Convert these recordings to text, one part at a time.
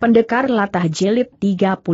Pendekar Latah Jelit 34.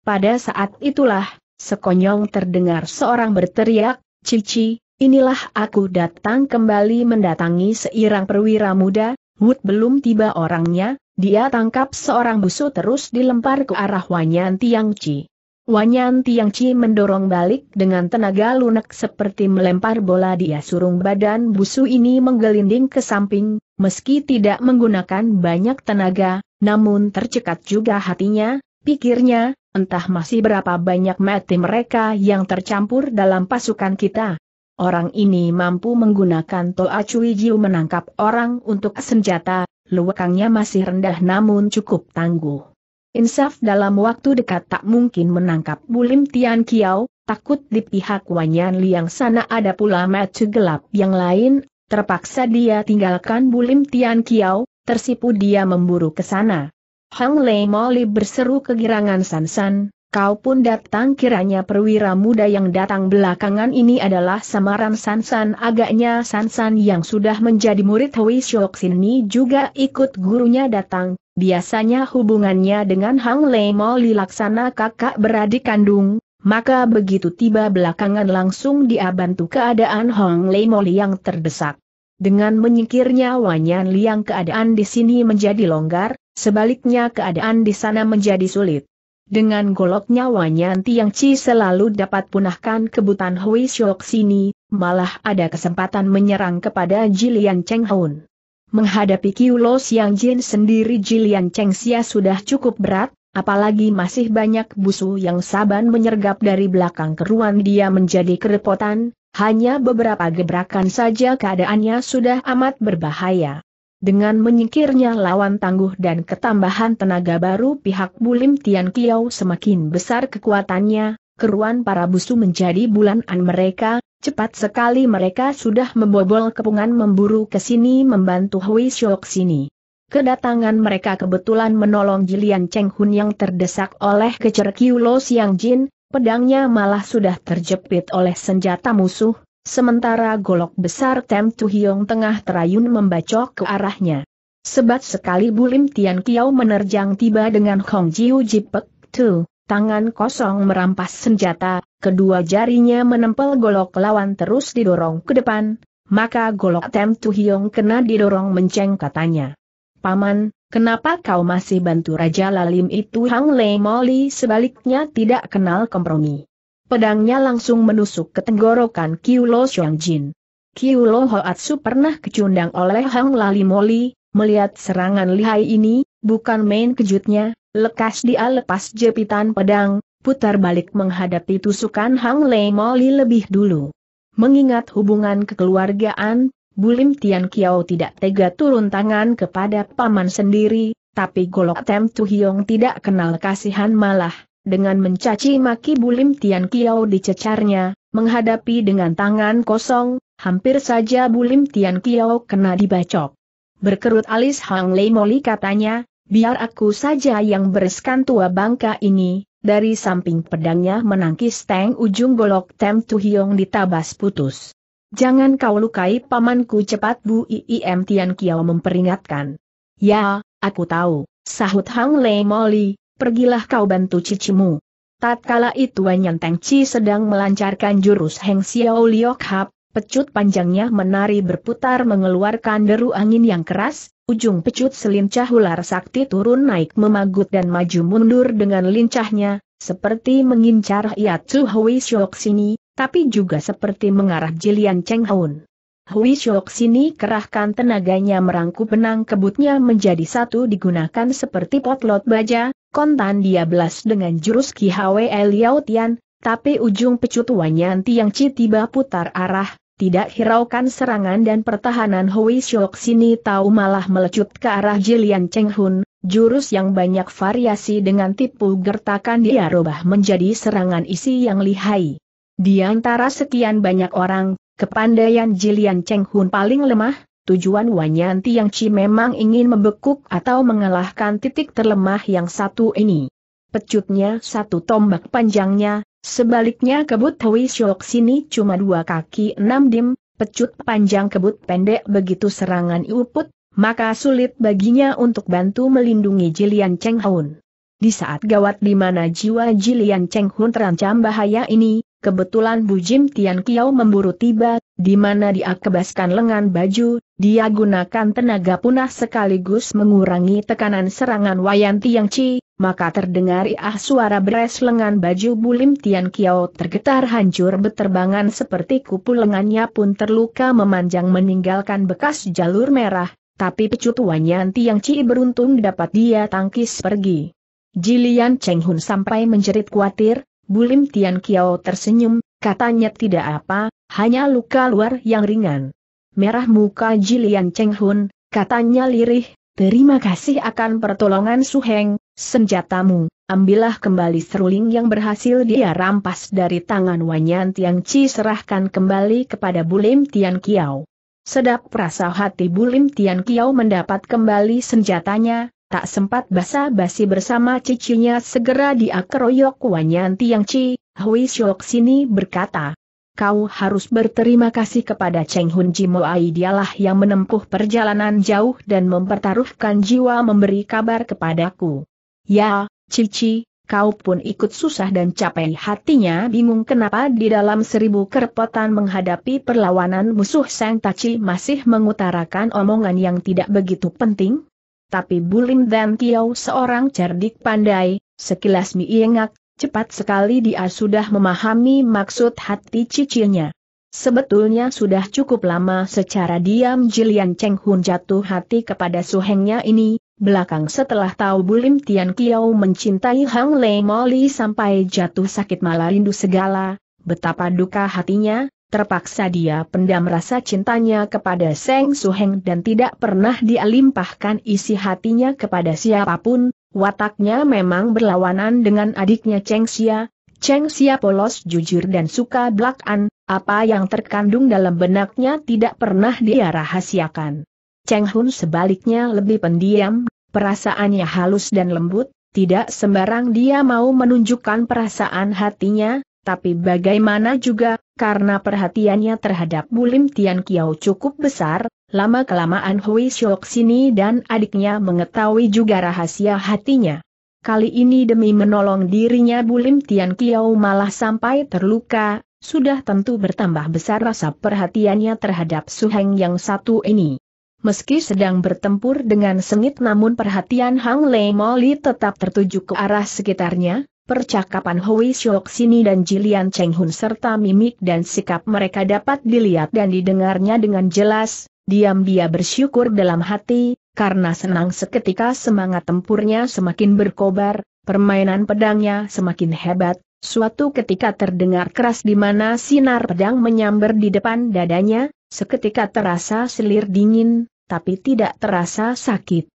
Pada saat itulah, sekonyong terdengar seorang berteriak, Cici, inilah aku datang kembali mendatangi seirang perwira muda, Wood belum tiba orangnya, dia tangkap seorang busu terus dilempar ke arah Wanyan Tiang Ci. Wanyan Tiang Ci mendorong balik dengan tenaga lunak seperti melempar bola dia surung badan busu ini menggelinding ke samping, meski tidak menggunakan banyak tenaga, namun tercekat juga hatinya, pikirnya, entah masih berapa banyak mati mereka yang tercampur dalam pasukan kita. Orang ini mampu menggunakan Toa Cui Jiu menangkap orang untuk senjata, Luwakangnya masih rendah namun cukup tangguh. Insaf dalam waktu dekat tak mungkin menangkap Bulim Tian Kiao, takut di pihak Wanyan Liang sana ada pula mata gelap yang lain, Terpaksa dia tinggalkan Bulim Tian Kiao, tersipu dia memburu ke sana. Hang Lei Moli berseru kegirangan Sansan, kau pun datang kiranya perwira muda yang datang belakangan ini adalah samaran Sansan agaknya Sansan yang sudah menjadi murid Hui Shok Sinni juga ikut gurunya datang, biasanya hubungannya dengan Hang Lei Moli laksana kakak beradik kandung, maka begitu tiba belakangan langsung diabantu keadaan Hang Lei Moli yang terdesak. Dengan menyingkirnya Wanyan Liang keadaan di sini menjadi longgar, sebaliknya keadaan di sana menjadi sulit. Dengan goloknya Wanyan Tiang Chi selalu dapat punahkan kebutan Hui Shok sini, malah ada kesempatan menyerang kepada Jilian Cheng Hun. Menghadapi Kiulo Siang Jin sendiri Jilian Cheng Xia sudah cukup berat, apalagi masih banyak busu yang saban menyergap dari belakang keruan dia menjadi kerepotan, hanya beberapa gebrakan saja keadaannya sudah amat berbahaya. Dengan menyingkirnya lawan tangguh dan ketambahan tenaga baru pihak Bulim Tian Kiao semakin besar kekuatannya, keruan para busu menjadi bulanan mereka, cepat sekali mereka sudah membobol kepungan memburu ke sini membantu Hui Shok sini. Kedatangan mereka kebetulan menolong Jilian Cheng Hun yang terdesak oleh kecerkiu Lo Siang Jin, pedangnya malah sudah terjepit oleh senjata musuh, sementara golok besar Tem Tu tengah terayun membacok ke arahnya. Sebat sekali Bulim Tian Kiao menerjang tiba dengan Hong Jiu Jipek Tu, tangan kosong merampas senjata, kedua jarinya menempel golok lawan terus didorong ke depan, maka golok Tem Tu kena didorong menceng katanya. Paman, Kenapa kau masih bantu Raja Lalim itu Hang Lei Moli sebaliknya tidak kenal kompromi. Pedangnya langsung menusuk ke tenggorokan Kiulo Xiong Jin. Kiulo Hoatsu pernah kecundang oleh Hang Lalim Moli, melihat serangan lihai ini, bukan main kejutnya, lekas dia lepas jepitan pedang, putar balik menghadapi tusukan Hang Lei Moli lebih dulu. Mengingat hubungan kekeluargaan, Bulim Tian Kiao tidak tega turun tangan kepada paman sendiri, tapi Golok Tem Tu Hiong tidak kenal kasihan malah, dengan mencaci maki Bulim Tian Kiao dicecarnya, menghadapi dengan tangan kosong, hampir saja Bulim Tian Kiao kena dibacok. Berkerut alis Hang Lei Moli katanya, biar aku saja yang bereskan tua bangka ini, dari samping pedangnya menangkis teng ujung golok Tem Tu Hiong ditabas putus. Jangan kau lukai pamanku cepat Bu Iim Tian Kiao memperingatkan. Ya, aku tahu, sahut Hang Lei Moli, pergilah kau bantu cicimu. Tatkala itu Wanyan Teng Chi sedang melancarkan jurus Heng Xiao Liu Hap, pecut panjangnya menari berputar mengeluarkan deru angin yang keras, ujung pecut selincah ular sakti turun naik memagut dan maju mundur dengan lincahnya, seperti mengincar Ia Chu Hui Shok sini, tapi juga seperti mengarah Jilian Cheng Haun. Hui Shok sini kerahkan tenaganya merangkup benang kebutnya menjadi satu digunakan seperti potlot baja, kontan dia belas dengan jurus Ki Hwe Liao Tian, tapi ujung pecut Wanyan Tiang Chi tiba putar arah, tidak hiraukan serangan dan pertahanan Hui Shok sini tahu malah melecut ke arah Jilian Cheng Hun, jurus yang banyak variasi dengan tipu gertakan dia robah menjadi serangan isi yang lihai. Di antara sekian banyak orang, kepandaian Jilian Cheng Hun paling lemah, tujuan Wanyan Tiang Chi memang ingin membekuk atau mengalahkan titik terlemah yang satu ini. Pecutnya satu tombak panjangnya, sebaliknya kebut Hui Shok sini cuma dua kaki enam dim, pecut panjang kebut pendek begitu serangan iuput, maka sulit baginya untuk bantu melindungi Jilian Cheng Hun. Di saat gawat di mana jiwa Jilian Cheng Hun terancam bahaya ini, Kebetulan Bu Jim Tian Kiao memburu tiba, di mana dia kebaskan lengan baju, dia gunakan tenaga punah sekaligus mengurangi tekanan serangan Wayanti Yang Chi, maka terdengar ah suara beres lengan baju Bu Bulim Tian Kiao tergetar hancur beterbangan seperti kupu lengannya pun terluka memanjang meninggalkan bekas jalur merah, tapi pecut Wayan Yang Chi beruntung dapat dia tangkis pergi. Jilian Cheng Hun sampai menjerit khawatir, Bulim Tian Kiao tersenyum, katanya tidak apa, hanya luka luar yang ringan. Merah muka Jilian Cheng Hun, katanya lirih, terima kasih akan pertolongan Su Heng. senjatamu, ambillah kembali seruling yang berhasil dia rampas dari tangan Wanyan Tian Chi serahkan kembali kepada Bulim Tian Kiao. Sedap perasa hati Bulim Tian Kiao mendapat kembali senjatanya, Tak sempat basa-basi bersama cicinya segera diakeroyok Wanyan Tiang Chi, Hui Shok Sini berkata. Kau harus berterima kasih kepada Cheng Hun Moai dialah yang menempuh perjalanan jauh dan mempertaruhkan jiwa memberi kabar kepadaku. Ya, Cici, kau pun ikut susah dan capek hatinya bingung kenapa di dalam seribu kerepotan menghadapi perlawanan musuh Sang Taci masih mengutarakan omongan yang tidak begitu penting, tapi Bulim dan Kiau seorang cerdik pandai, sekilas miengak, cepat sekali dia sudah memahami maksud hati cicilnya. Sebetulnya sudah cukup lama secara diam Jilian Cheng Hun jatuh hati kepada suhengnya ini, belakang setelah tahu Bulim Tian Kiau mencintai Hang Lei Moli sampai jatuh sakit malah rindu segala, betapa duka hatinya, Terpaksa dia pendam rasa cintanya kepada Seng Suheng dan tidak pernah dialimpahkan isi hatinya kepada siapapun, wataknya memang berlawanan dengan adiknya Cheng Xia. Cheng Xia polos jujur dan suka belakan, apa yang terkandung dalam benaknya tidak pernah dia rahasiakan. Cheng Hun sebaliknya lebih pendiam, perasaannya halus dan lembut, tidak sembarang dia mau menunjukkan perasaan hatinya, tapi bagaimana juga, karena perhatiannya terhadap Bulim Tian Kiao cukup besar, lama-kelamaan Hui Shok Sini dan adiknya mengetahui juga rahasia hatinya. Kali ini demi menolong dirinya Bulim Tian Kiao malah sampai terluka, sudah tentu bertambah besar rasa perhatiannya terhadap Su Heng yang satu ini. Meski sedang bertempur dengan sengit namun perhatian Hang Lei Moli tetap tertuju ke arah sekitarnya, Percakapan Hui Shok Sini dan Jilian Cheng Hun serta mimik dan sikap mereka dapat dilihat dan didengarnya dengan jelas, diam dia bersyukur dalam hati, karena senang seketika semangat tempurnya semakin berkobar, permainan pedangnya semakin hebat, suatu ketika terdengar keras di mana sinar pedang menyambar di depan dadanya, seketika terasa selir dingin, tapi tidak terasa sakit.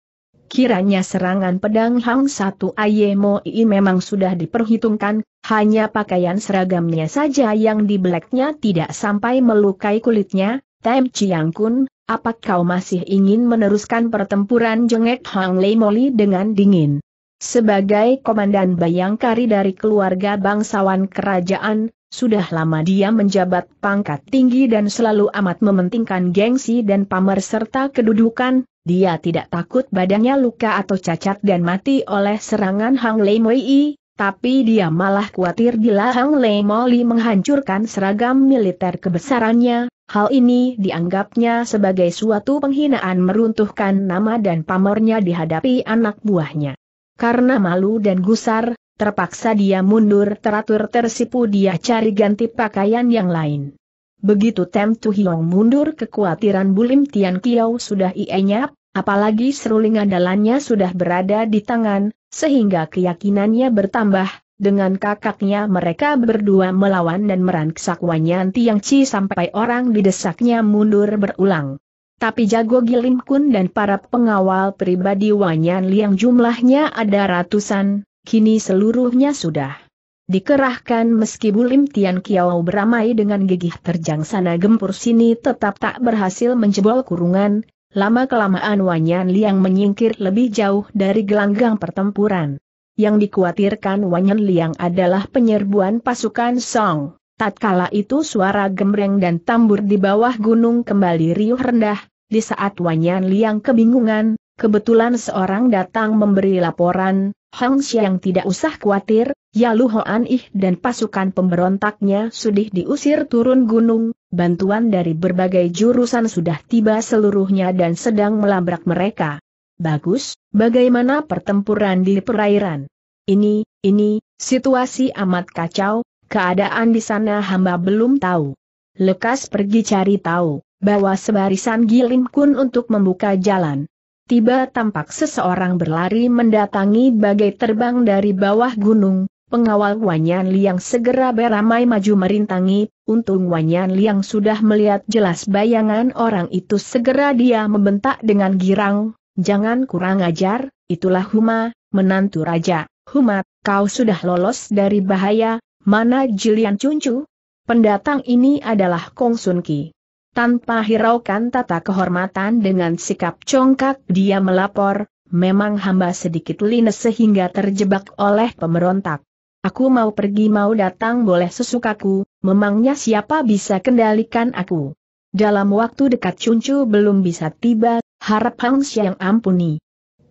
Kiranya serangan pedang Hang Satu Ayemo I memang sudah diperhitungkan, hanya pakaian seragamnya saja yang di dibeleknya tidak sampai melukai kulitnya, Tem Chiang Kun, apa kau masih ingin meneruskan pertempuran jengek Hang Lei Moli dengan dingin? Sebagai komandan bayangkari dari keluarga bangsawan kerajaan, sudah lama dia menjabat pangkat tinggi dan selalu amat mementingkan gengsi dan pamer serta kedudukan, dia tidak takut badannya luka atau cacat dan mati oleh serangan Hang Lei Moi, tapi dia malah khawatir bila Hang Lei Moi menghancurkan seragam militer kebesarannya, hal ini dianggapnya sebagai suatu penghinaan meruntuhkan nama dan pamornya dihadapi anak buahnya. Karena malu dan gusar, terpaksa dia mundur teratur tersipu dia cari ganti pakaian yang lain. Begitu Tem Tu mundur kekhawatiran Bulim Tian Kiao sudah ienyap, apalagi seruling andalannya sudah berada di tangan, sehingga keyakinannya bertambah, dengan kakaknya mereka berdua melawan dan merangsak Wanyan Tiang Chi sampai orang didesaknya mundur berulang. Tapi jago Gilim Kun dan para pengawal pribadi Wanyan Liang jumlahnya ada ratusan, kini seluruhnya sudah dikerahkan meski Bulim Tian Kiao beramai dengan gigih terjang sana gempur sini tetap tak berhasil menjebol kurungan, lama-kelamaan Wanyan Liang menyingkir lebih jauh dari gelanggang pertempuran. Yang dikhawatirkan Wanyan Liang adalah penyerbuan pasukan Song. Tatkala itu suara gemreng dan tambur di bawah gunung kembali riuh rendah, di saat Wanyan Liang kebingungan, kebetulan seorang datang memberi laporan, Hong Xiang tidak usah khawatir, Yalu Hoan Ih dan pasukan pemberontaknya sudah diusir turun gunung, bantuan dari berbagai jurusan sudah tiba seluruhnya dan sedang melabrak mereka. Bagus, bagaimana pertempuran di perairan? Ini, ini, situasi amat kacau, keadaan di sana hamba belum tahu. Lekas pergi cari tahu, bawa sebarisan giling kun untuk membuka jalan tiba tampak seseorang berlari mendatangi bagai terbang dari bawah gunung, Pengawal Wanyan Liang segera beramai maju merintangi, untung Wanyan Liang sudah melihat jelas bayangan orang itu segera dia membentak dengan girang, jangan kurang ajar, itulah Huma, menantu raja, Huma, kau sudah lolos dari bahaya, mana Jilian Cuncu? Pendatang ini adalah Kong Sun Ki. Tanpa hiraukan tata kehormatan dengan sikap congkak dia melapor, memang hamba sedikit lines sehingga terjebak oleh pemberontak. Aku mau pergi mau datang boleh sesukaku, memangnya siapa bisa kendalikan aku. Dalam waktu dekat cuncu belum bisa tiba, harap Hang Xiang ampuni.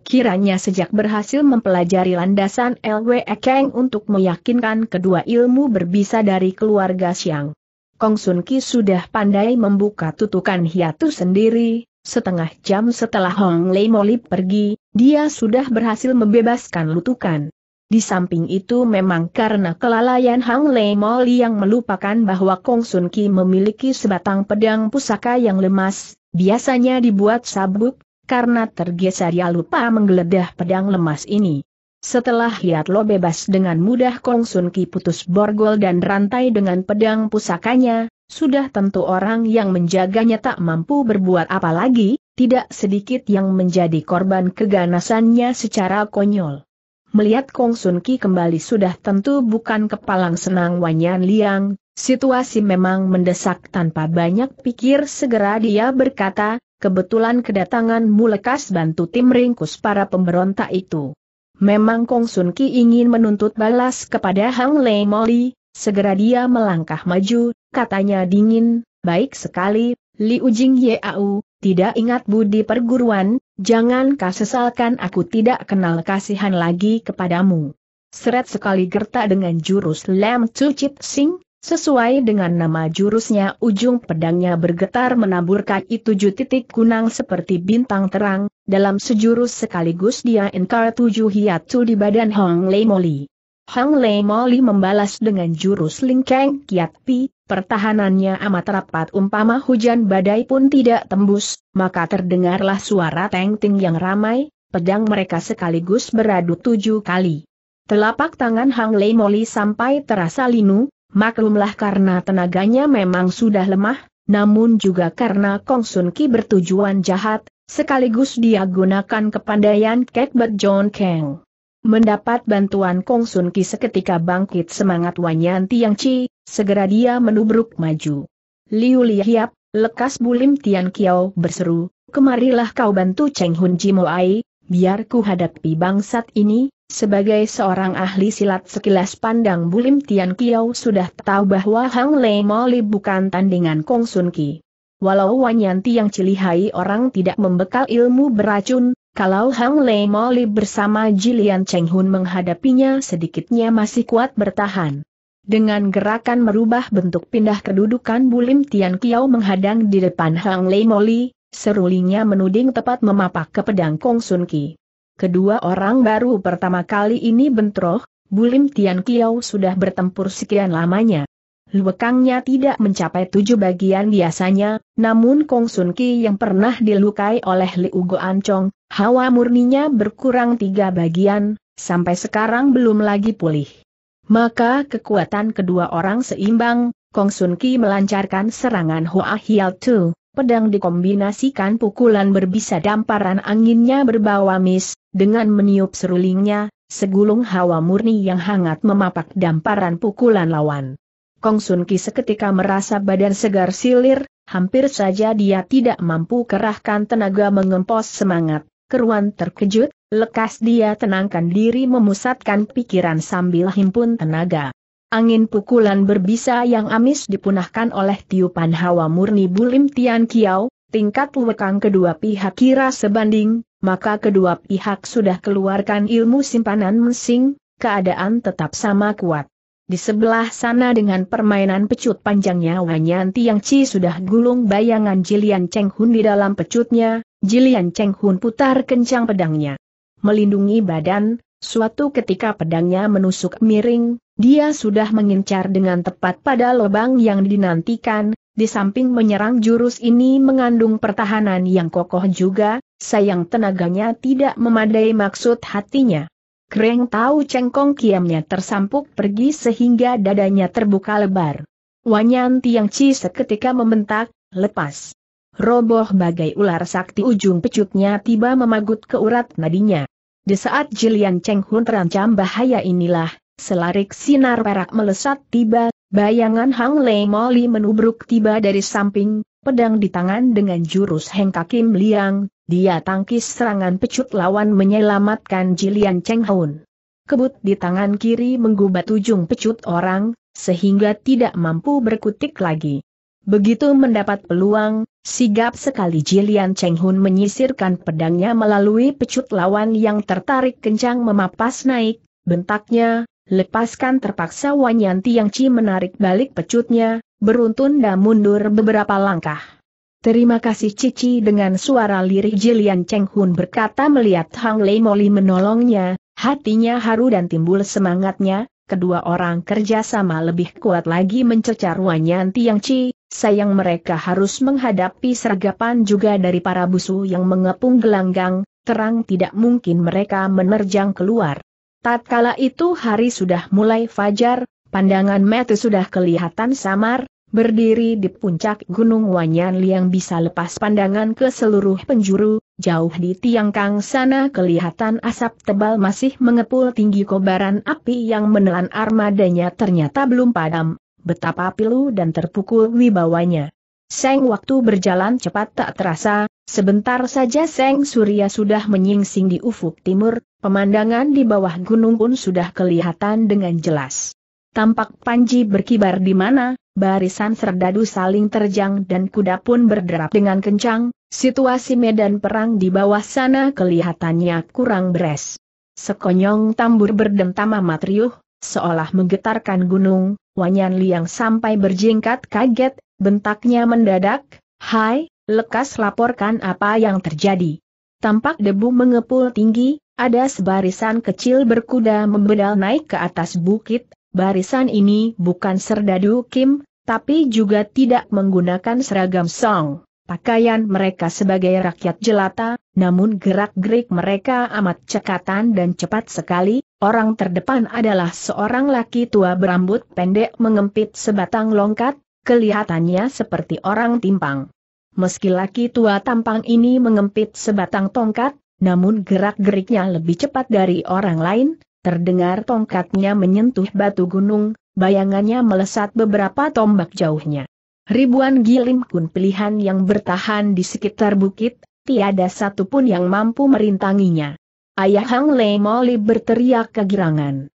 Kiranya sejak berhasil mempelajari landasan LWE Kang untuk meyakinkan kedua ilmu berbisa dari keluarga Xiang. Kong Sun Ki sudah pandai membuka tutukan hiatus sendiri, setengah jam setelah Hong Lei Molip pergi, dia sudah berhasil membebaskan lutukan. Di samping itu memang karena kelalaian Hong Lei Moli yang melupakan bahwa Kong Sun Ki memiliki sebatang pedang pusaka yang lemas, biasanya dibuat sabuk, karena tergesa dia lupa menggeledah pedang lemas ini. Setelah Hiat Lo bebas dengan mudah Kong Sun Ki putus borgol dan rantai dengan pedang pusakanya, sudah tentu orang yang menjaganya tak mampu berbuat apa lagi, tidak sedikit yang menjadi korban keganasannya secara konyol. Melihat Kong Sun Ki kembali sudah tentu bukan kepalang senang Wanyan Liang, situasi memang mendesak tanpa banyak pikir segera dia berkata, kebetulan kedatanganmu lekas bantu tim ringkus para pemberontak itu. Memang Kong Sun Ki ingin menuntut balas kepada Hang Lei Moli, segera dia melangkah maju, katanya dingin, baik sekali, Li U Jing Au, tidak ingat budi perguruan, jangan kau sesalkan aku tidak kenal kasihan lagi kepadamu. Seret sekali gertak dengan jurus Lam Tzu Chit Sing, Sesuai dengan nama jurusnya ujung pedangnya bergetar menaburkan tujuh titik kunang seperti bintang terang, dalam sejurus sekaligus dia inkar tujuh hiatu di badan Hong Lei Moli. Hong Lei Moli membalas dengan jurus lingkeng kiat pi, pertahanannya amat rapat umpama hujan badai pun tidak tembus, maka terdengarlah suara teng-ting yang ramai, pedang mereka sekaligus beradu tujuh kali. Telapak tangan Hang Lei Moli sampai terasa linu, Maklumlah karena tenaganya memang sudah lemah, namun juga karena Kong Sun Ki bertujuan jahat, sekaligus dia gunakan kepandaian Kekbet John Kang. Mendapat bantuan Kong Sun Ki seketika bangkit semangat Wanyan Tiang Chi, segera dia menubruk maju. Liu Lihiap, lekas bulim Tian Kiao berseru, kemarilah kau bantu Cheng Hun Ji Ai, biar ku hadapi bangsat ini, sebagai seorang ahli silat sekilas pandang Bulim Tian Kiao sudah tahu bahwa Hang Lei Moli bukan tandingan Kong Sun Ki. Walau Wanyanti yang cilihai orang tidak membekal ilmu beracun, kalau Hang Lei Moli bersama Jilian Cheng Hun menghadapinya sedikitnya masih kuat bertahan. Dengan gerakan merubah bentuk pindah kedudukan Bulim Tian Kiao menghadang di depan Hang Lei Moli, serulingnya menuding tepat memapak ke pedang Kong Sun Ki kedua orang baru pertama kali ini bentroh, Bulim Tian Kiao sudah bertempur sekian lamanya. Lukangnya tidak mencapai tujuh bagian biasanya, namun Kong Sun Ki yang pernah dilukai oleh Liu Go Ancong, hawa murninya berkurang tiga bagian, sampai sekarang belum lagi pulih. Maka kekuatan kedua orang seimbang, Kong Sun Ki melancarkan serangan Hua Hiao Tu, pedang dikombinasikan pukulan berbisa damparan anginnya berbawa mis, dengan meniup serulingnya, segulung hawa murni yang hangat memapak damparan pukulan lawan. Kong Sun Ki seketika merasa badan segar silir, hampir saja dia tidak mampu kerahkan tenaga mengempos semangat. Keruan terkejut, lekas dia tenangkan diri memusatkan pikiran sambil himpun tenaga. Angin pukulan berbisa yang amis dipunahkan oleh tiupan hawa murni bulim Tian Kiao, tingkat lekang kedua pihak kira sebanding, maka kedua pihak sudah keluarkan ilmu simpanan mesing, keadaan tetap sama kuat. Di sebelah sana dengan permainan pecut panjangnya Wanyan Chi sudah gulung bayangan Jilian Cheng Hun di dalam pecutnya, Jilian Cheng Hun putar kencang pedangnya. Melindungi badan, suatu ketika pedangnya menusuk miring, dia sudah mengincar dengan tepat pada lubang yang dinantikan, di samping menyerang jurus ini mengandung pertahanan yang kokoh juga, sayang tenaganya tidak memadai maksud hatinya. Kreng tahu cengkong kiamnya tersampuk pergi sehingga dadanya terbuka lebar. Wanyan Tiang Ci seketika membentak, lepas. Roboh bagai ular sakti ujung pecutnya tiba memagut ke urat nadinya. Di saat Jilian Cheng Hun terancam bahaya inilah, Selarik sinar perak melesat tiba, bayangan Hang Lei Moli menubruk tiba dari samping, pedang di tangan dengan jurus Heng Kakim Liang, dia tangkis serangan pecut lawan menyelamatkan Jilian Cheng Hun. Kebut di tangan kiri menggubat ujung pecut orang, sehingga tidak mampu berkutik lagi. Begitu mendapat peluang, sigap sekali Jilian Cheng Hun menyisirkan pedangnya melalui pecut lawan yang tertarik kencang memapas naik, bentaknya, Lepaskan terpaksa Wanyanti Yang Ci menarik balik pecutnya, beruntun dan mundur beberapa langkah. Terima kasih Cici dengan suara lirih Jilian Cheng Hun berkata melihat Hang Lei Moli menolongnya, hatinya haru dan timbul semangatnya, kedua orang kerjasama lebih kuat lagi mencecar Wanyanti Yang Ci. sayang mereka harus menghadapi sergapan juga dari para busu yang mengepung gelanggang, terang tidak mungkin mereka menerjang keluar. Tatkala itu hari sudah mulai fajar, pandangan mata sudah kelihatan samar, berdiri di puncak Gunung Wanyan Liang bisa lepas pandangan ke seluruh penjuru, jauh di tiang kang sana kelihatan asap tebal masih mengepul tinggi kobaran api yang menelan armadanya ternyata belum padam, betapa pilu dan terpukul wibawanya. Seng waktu berjalan cepat tak terasa, Sebentar saja Seng Surya sudah menyingsing di ufuk timur, pemandangan di bawah gunung pun sudah kelihatan dengan jelas. Tampak panji berkibar di mana, barisan serdadu saling terjang dan kuda pun berderap dengan kencang, situasi medan perang di bawah sana kelihatannya kurang beres. Sekonyong tambur berdentama riuh, seolah menggetarkan gunung, Wanyan Liang sampai berjingkat kaget, bentaknya mendadak, Hai, Lekas laporkan apa yang terjadi. Tampak debu mengepul tinggi, ada sebarisan kecil berkuda membedal naik ke atas bukit, barisan ini bukan serdadu Kim, tapi juga tidak menggunakan seragam song. Pakaian mereka sebagai rakyat jelata, namun gerak-gerik mereka amat cekatan dan cepat sekali, orang terdepan adalah seorang laki tua berambut pendek mengempit sebatang longkat, kelihatannya seperti orang timpang. Meski laki tua tampang ini mengempit sebatang tongkat, namun gerak-geriknya lebih cepat dari orang lain, terdengar tongkatnya menyentuh batu gunung, bayangannya melesat beberapa tombak jauhnya. Ribuan gilim kun pilihan yang bertahan di sekitar bukit, tiada satupun yang mampu merintanginya. Ayah Hang Lei Moli berteriak kegirangan.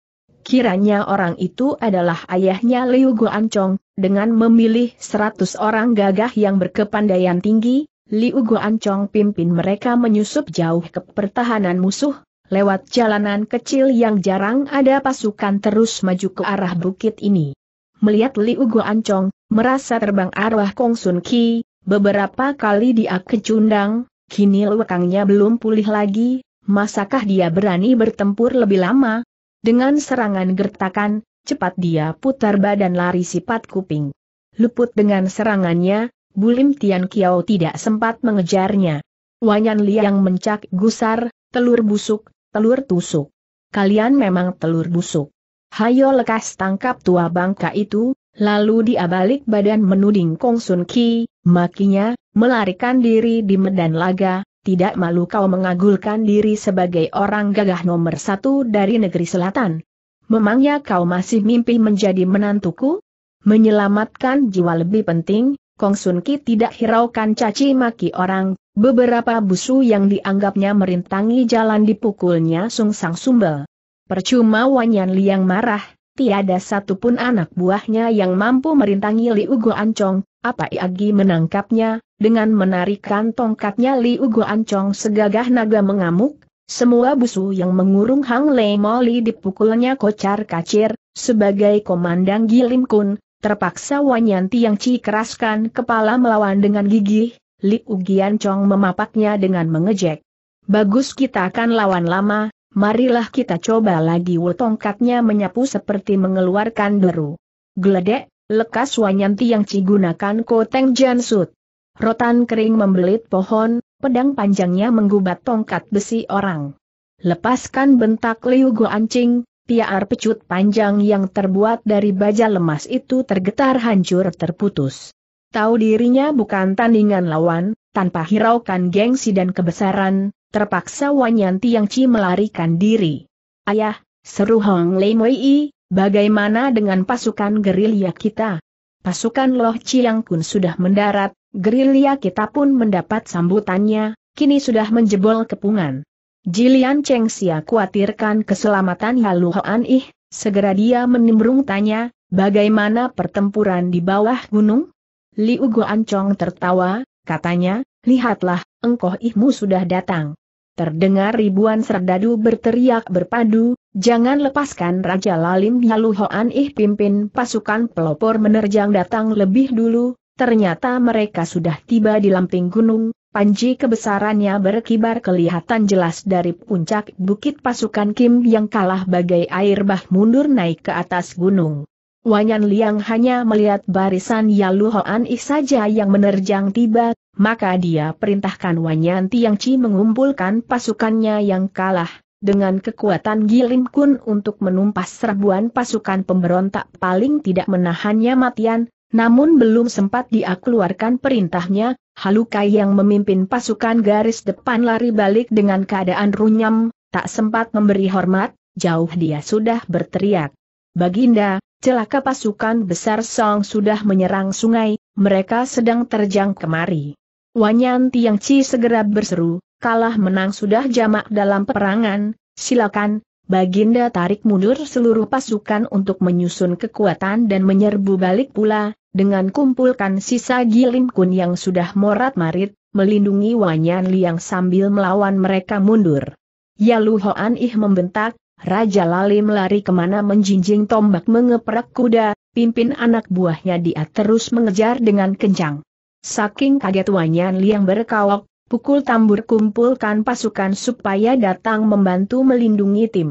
Kiranya orang itu adalah ayahnya Liu Guancong, dengan memilih 100 orang gagah yang berkepandaian tinggi, Liu Guancong pimpin mereka menyusup jauh ke pertahanan musuh, lewat jalanan kecil yang jarang ada pasukan terus maju ke arah bukit ini. Melihat Liu Guancong, merasa terbang arwah Kong Sun Ki, beberapa kali dia kecundang, kini lekangnya belum pulih lagi, masakah dia berani bertempur lebih lama, dengan serangan gertakan, cepat dia putar badan lari sifat kuping. Luput dengan serangannya, Bulim Tian Kiao tidak sempat mengejarnya. Wanyan Liang mencak gusar, telur busuk, telur tusuk. Kalian memang telur busuk. Hayo lekas tangkap tua bangka itu, lalu dia balik badan menuding Kong Sun Ki, makinya, melarikan diri di medan laga, tidak malu kau mengagulkan diri sebagai orang gagah nomor satu dari negeri selatan. Memangnya kau masih mimpi menjadi menantuku? Menyelamatkan jiwa lebih penting, Kong Sun Ki tidak hiraukan caci maki orang, beberapa busu yang dianggapnya merintangi jalan dipukulnya sung sang sumbel. Percuma Wanyan Liang marah, tiada satupun anak buahnya yang mampu merintangi Liu Ancong. apa Iagi menangkapnya, dengan menarikan tongkatnya Liu Guancong segagah naga mengamuk, semua busu yang mengurung Hang Lei Moli dipukulnya kocar kacir, sebagai komandan Gilim Kun, terpaksa yang Tiangci keraskan kepala melawan dengan gigih, Liu Guancong memapaknya dengan mengejek. Bagus kita akan lawan lama, marilah kita coba lagi Wu tongkatnya menyapu seperti mengeluarkan deru. Geledek, lekas yang Tiangci gunakan koteng jansut. Rotan kering membelit pohon, pedang panjangnya menggubat tongkat besi orang. Lepaskan bentak Liu Goancing, piar pecut panjang yang terbuat dari baja lemas itu tergetar hancur terputus. Tahu dirinya bukan tandingan lawan, tanpa hiraukan gengsi dan kebesaran, terpaksa Yang Tiangci melarikan diri. Ayah, seru Hong Lei Mui, bagaimana dengan pasukan gerilya kita? Pasukan Loh Chiang Kun sudah mendarat, Gerilya kita pun mendapat sambutannya, kini sudah menjebol kepungan. Jilian Cheng Xia khawatirkan keselamatan Yalu Hoan Ih, segera dia menimbrung tanya, bagaimana pertempuran di bawah gunung? Liu Guan Chong tertawa, katanya, lihatlah, engkau ihmu sudah datang. Terdengar ribuan serdadu berteriak berpadu, jangan lepaskan Raja Lalim Yalu Hoan Ih pimpin pasukan pelopor menerjang datang lebih dulu, Ternyata mereka sudah tiba di lamping gunung, panji kebesarannya berkibar kelihatan jelas dari puncak bukit pasukan Kim yang kalah bagai air bah mundur naik ke atas gunung. Wanyan Liang hanya melihat barisan Yalu Hoan Ih saja yang menerjang tiba, maka dia perintahkan Wanyan Tiang Chi mengumpulkan pasukannya yang kalah, dengan kekuatan Gilim Kun untuk menumpas serbuan pasukan pemberontak paling tidak menahannya matian, namun belum sempat dia keluarkan perintahnya, Halukai yang memimpin pasukan garis depan lari balik dengan keadaan runyam, tak sempat memberi hormat, jauh dia sudah berteriak. Baginda, celaka pasukan besar Song sudah menyerang sungai, mereka sedang terjang kemari. Wanyan Chi segera berseru, kalah menang sudah jamak dalam perangan, silakan, Baginda tarik mundur seluruh pasukan untuk menyusun kekuatan dan menyerbu balik pula, dengan kumpulkan sisa Gilin Kun yang sudah morat-marit, melindungi Wanyan Liang sambil melawan mereka mundur. Yalu Hoan Ih membentak, Raja Lali melari kemana menjinjing tombak mengeprak kuda, pimpin anak buahnya dia terus mengejar dengan kencang. Saking kaget Wanyan Liang berkawok, pukul tambur kumpulkan pasukan supaya datang membantu melindungi tim.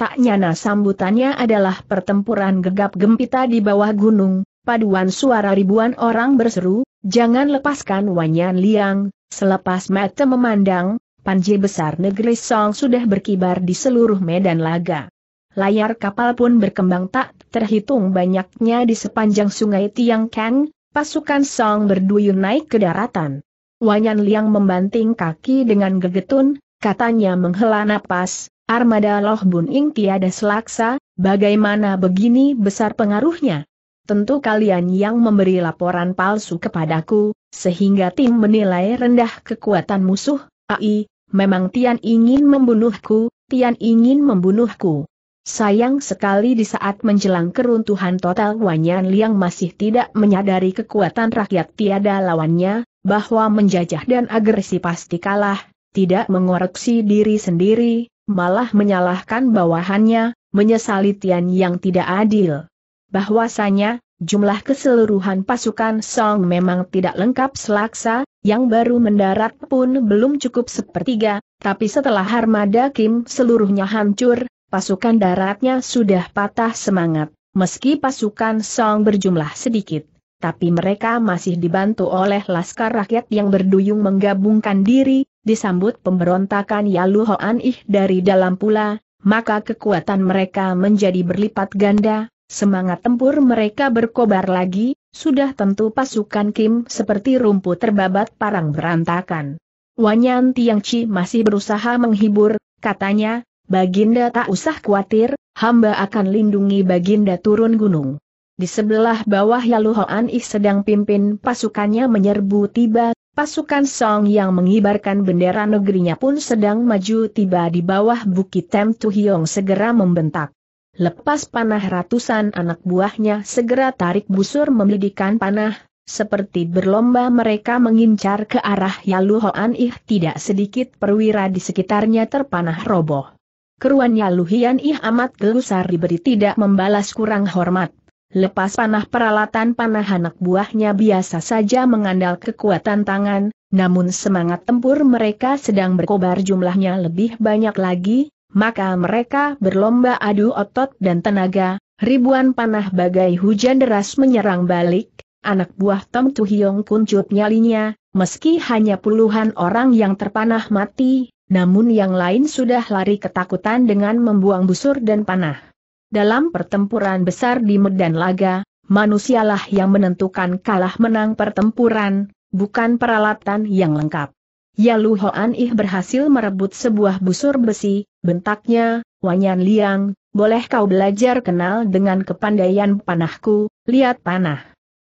Tak nyana sambutannya adalah pertempuran gegap gempita di bawah gunung, paduan suara ribuan orang berseru, jangan lepaskan Wanyan Liang, selepas mata memandang, panji besar negeri Song sudah berkibar di seluruh medan laga. Layar kapal pun berkembang tak terhitung banyaknya di sepanjang sungai Tiang Kang, pasukan Song berduyun naik ke daratan. Wanyan Liang membanting kaki dengan gegetun, katanya menghela napas, armada Loh Bun Ing tiada selaksa, bagaimana begini besar pengaruhnya? tentu kalian yang memberi laporan palsu kepadaku, sehingga tim menilai rendah kekuatan musuh, ai, memang Tian ingin membunuhku, Tian ingin membunuhku. Sayang sekali di saat menjelang keruntuhan total Wanyan Liang masih tidak menyadari kekuatan rakyat tiada lawannya, bahwa menjajah dan agresi pasti kalah, tidak mengoreksi diri sendiri, malah menyalahkan bawahannya, menyesali Tian yang tidak adil bahwasanya jumlah keseluruhan pasukan Song memang tidak lengkap selaksa, yang baru mendarat pun belum cukup sepertiga, tapi setelah armada Kim seluruhnya hancur, pasukan daratnya sudah patah semangat. Meski pasukan Song berjumlah sedikit, tapi mereka masih dibantu oleh laskar rakyat yang berduyung menggabungkan diri, disambut pemberontakan Yalu Hoan Ih dari dalam pula, maka kekuatan mereka menjadi berlipat ganda, Semangat tempur mereka berkobar lagi, sudah tentu pasukan Kim seperti rumput terbabat parang berantakan. Wanyan Chi masih berusaha menghibur, katanya, Baginda tak usah khawatir, hamba akan lindungi Baginda turun gunung. Di sebelah bawah Yalu Hoan Ih sedang pimpin pasukannya menyerbu tiba, pasukan Song yang mengibarkan bendera negerinya pun sedang maju tiba di bawah bukit Tem Tu Hiong segera membentak. Lepas panah ratusan anak buahnya segera tarik busur memelidikan panah, seperti berlomba mereka mengincar ke arah Yalu Hoan Ih tidak sedikit perwira di sekitarnya terpanah roboh. Keruan Yalu Hian Ih amat gelusar diberi tidak membalas kurang hormat. Lepas panah peralatan panah anak buahnya biasa saja mengandal kekuatan tangan, namun semangat tempur mereka sedang berkobar jumlahnya lebih banyak lagi, maka mereka berlomba adu otot dan tenaga, ribuan panah bagai hujan deras menyerang balik, anak buah Tom Tuhiong kuncup nyalinya, meski hanya puluhan orang yang terpanah mati, namun yang lain sudah lari ketakutan dengan membuang busur dan panah. Dalam pertempuran besar di Medan Laga, manusialah yang menentukan kalah menang pertempuran, bukan peralatan yang lengkap. Yalu Hoan Ih berhasil merebut sebuah busur besi, bentaknya, Wanyan Liang, boleh kau belajar kenal dengan kepandaian panahku, lihat panah.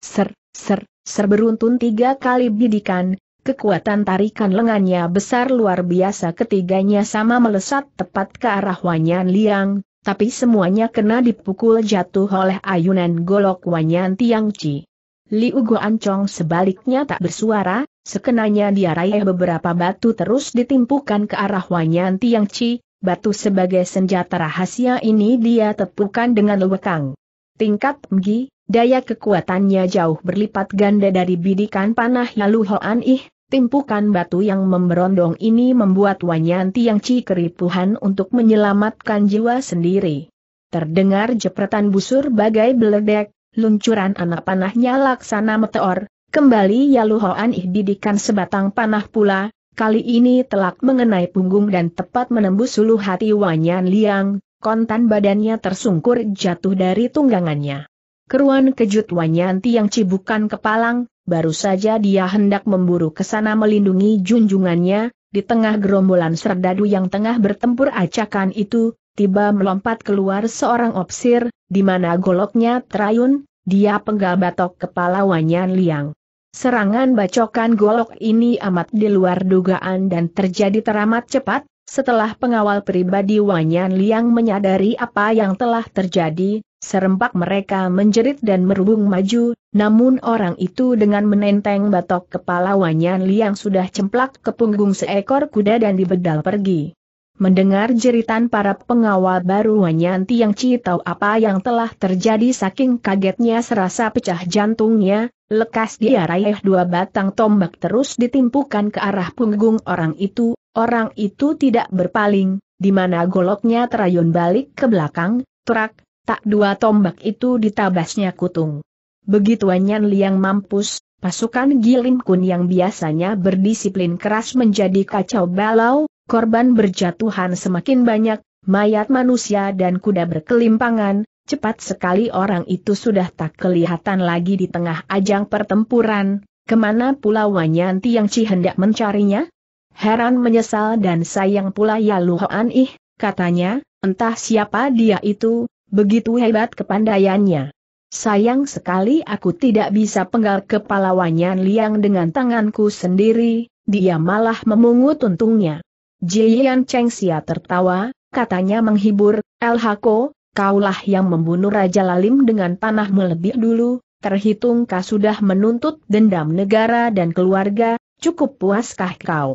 Ser, ser, ser beruntun tiga kali bidikan, kekuatan tarikan lengannya besar luar biasa ketiganya sama melesat tepat ke arah Wanyan Liang, tapi semuanya kena dipukul jatuh oleh ayunan golok Wanyan Tiang Chi. Liu Chong sebaliknya tak bersuara, Sekenanya dia raih beberapa batu terus ditimpukan ke arah Wanyan Tiang Chi, batu sebagai senjata rahasia ini dia tepukan dengan lewekang. Tingkat Mgi, daya kekuatannya jauh berlipat ganda dari bidikan panah Yalu Hoan Ih, timpukan batu yang memberondong ini membuat Wanyan Tiang Chi keripuhan untuk menyelamatkan jiwa sendiri. Terdengar jepretan busur bagai beledek, luncuran anak panahnya laksana meteor, Kembali Yalu Hoan Ih didikan sebatang panah pula, kali ini telak mengenai punggung dan tepat menembus suluh hati Wanyan Liang, kontan badannya tersungkur jatuh dari tunggangannya. Keruan kejut Wanyan Tiang cibukan kepalang, baru saja dia hendak memburu ke sana melindungi junjungannya, di tengah gerombolan serdadu yang tengah bertempur acakan itu, tiba melompat keluar seorang opsir, di mana goloknya terayun, dia penggal batok kepala Wanyan Liang. Serangan bacokan golok ini amat di luar dugaan dan terjadi teramat cepat, setelah pengawal pribadi Wanyan Liang menyadari apa yang telah terjadi, serempak mereka menjerit dan merubung maju, namun orang itu dengan menenteng batok kepala Wanyan Liang sudah cemplak ke punggung seekor kuda dan dibedal pergi. Mendengar jeritan para pengawal baru Wanyan Tiang Ci tahu apa yang telah terjadi saking kagetnya serasa pecah jantungnya, Lekas dia raih dua batang tombak terus ditimpukan ke arah punggung orang itu, orang itu tidak berpaling, di mana goloknya terayun balik ke belakang, terak, tak dua tombak itu ditabasnya kutung. Begitu Nyan Liang mampus, pasukan Gilim Kun yang biasanya berdisiplin keras menjadi kacau balau, korban berjatuhan semakin banyak, mayat manusia dan kuda berkelimpangan, Cepat sekali orang itu sudah tak kelihatan lagi di tengah ajang pertempuran, kemana pula Wanyanti yang Ci hendak mencarinya? Heran menyesal dan sayang pula ya Luhoan ih, katanya, entah siapa dia itu, begitu hebat kepandaiannya. Sayang sekali aku tidak bisa penggal kepala Wanyan Liang dengan tanganku sendiri, dia malah memungut untungnya. Jian Cheng Xia tertawa, katanya menghibur, El Hako, kaulah yang membunuh Raja Lalim dengan panah melebih dulu, terhitung kau sudah menuntut dendam negara dan keluarga, cukup puaskah kau?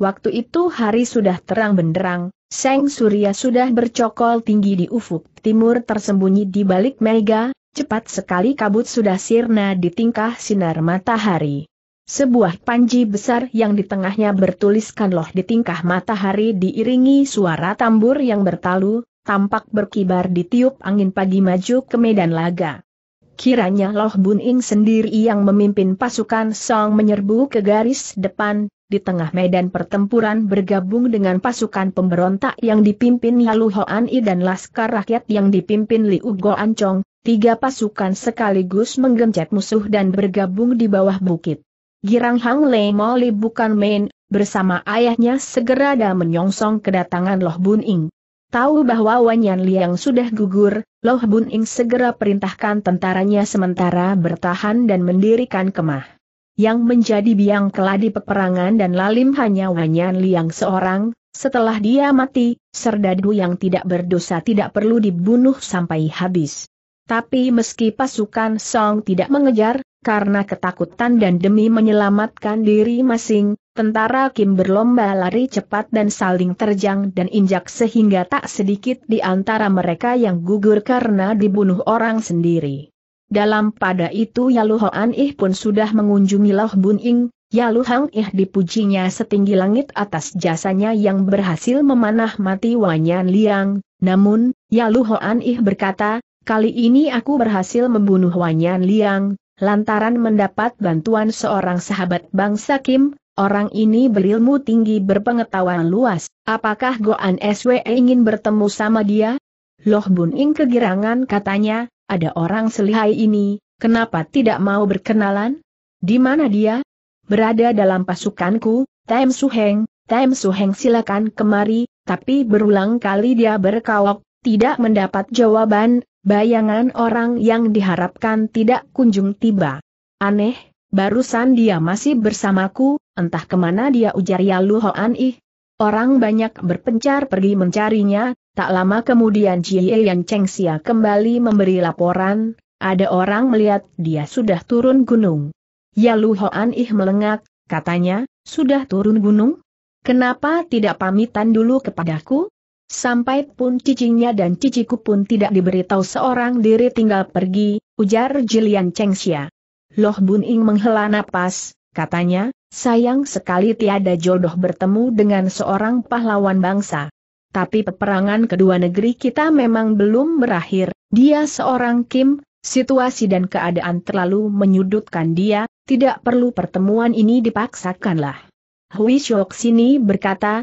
Waktu itu hari sudah terang benderang, Seng Surya sudah bercokol tinggi di ufuk timur tersembunyi di balik mega, cepat sekali kabut sudah sirna di tingkah sinar matahari. Sebuah panji besar yang di tengahnya bertuliskan loh di tingkah matahari diiringi suara tambur yang bertalu, tampak berkibar di tiup angin pagi maju ke medan laga. Kiranya Loh Bun Ing sendiri yang memimpin pasukan Song menyerbu ke garis depan, di tengah medan pertempuran bergabung dengan pasukan pemberontak yang dipimpin Lalu Hoan I dan Laskar Rakyat yang dipimpin Liu Go Ancong, tiga pasukan sekaligus menggencet musuh dan bergabung di bawah bukit. Girang Hang Lei Moli bukan main, bersama ayahnya segera dan menyongsong kedatangan Loh Bun Ing. Tahu bahwa Wanyan Liang sudah gugur, Loh Bun Ing segera perintahkan tentaranya sementara bertahan dan mendirikan kemah. Yang menjadi biang keladi peperangan dan lalim hanya Wanyan Liang seorang, setelah dia mati, Serdadu yang tidak berdosa tidak perlu dibunuh sampai habis. Tapi meski pasukan Song tidak mengejar, karena ketakutan dan demi menyelamatkan diri masing, Tentara Kim berlomba lari cepat dan saling terjang dan injak sehingga tak sedikit di antara mereka yang gugur karena dibunuh orang sendiri. Dalam pada itu Yalu Hoan Ih pun sudah mengunjungi Loh Bun Ing, Yalu Hang Ih dipujinya setinggi langit atas jasanya yang berhasil memanah mati Wanyan Liang, namun, Yalu Hoan Ih berkata, kali ini aku berhasil membunuh Wanyan Liang, lantaran mendapat bantuan seorang sahabat bangsa Kim, Orang ini berilmu tinggi berpengetahuan luas, apakah Goan SW ingin bertemu sama dia? Loh Bun Ing kegirangan katanya, ada orang selihai ini, kenapa tidak mau berkenalan? Di mana dia? Berada dalam pasukanku, Tem Suheng, Tem Suheng silakan kemari, tapi berulang kali dia berkawok, tidak mendapat jawaban, bayangan orang yang diharapkan tidak kunjung tiba. Aneh, Barusan dia masih bersamaku, entah kemana dia ujar Yalu Hoan Ih. Orang banyak berpencar pergi mencarinya, tak lama kemudian Jie Yang Cheng Xia kembali memberi laporan, ada orang melihat dia sudah turun gunung. Yalu Hoan Ih melengak, katanya, sudah turun gunung? Kenapa tidak pamitan dulu kepadaku? Sampai pun cicingnya dan ciciku pun tidak diberitahu seorang diri tinggal pergi, ujar Jilian Cheng Xia. Loh Bun Ing menghela napas, katanya, sayang sekali tiada jodoh bertemu dengan seorang pahlawan bangsa. Tapi peperangan kedua negeri kita memang belum berakhir, dia seorang Kim, situasi dan keadaan terlalu menyudutkan dia, tidak perlu pertemuan ini dipaksakanlah. Hui Shok sini berkata,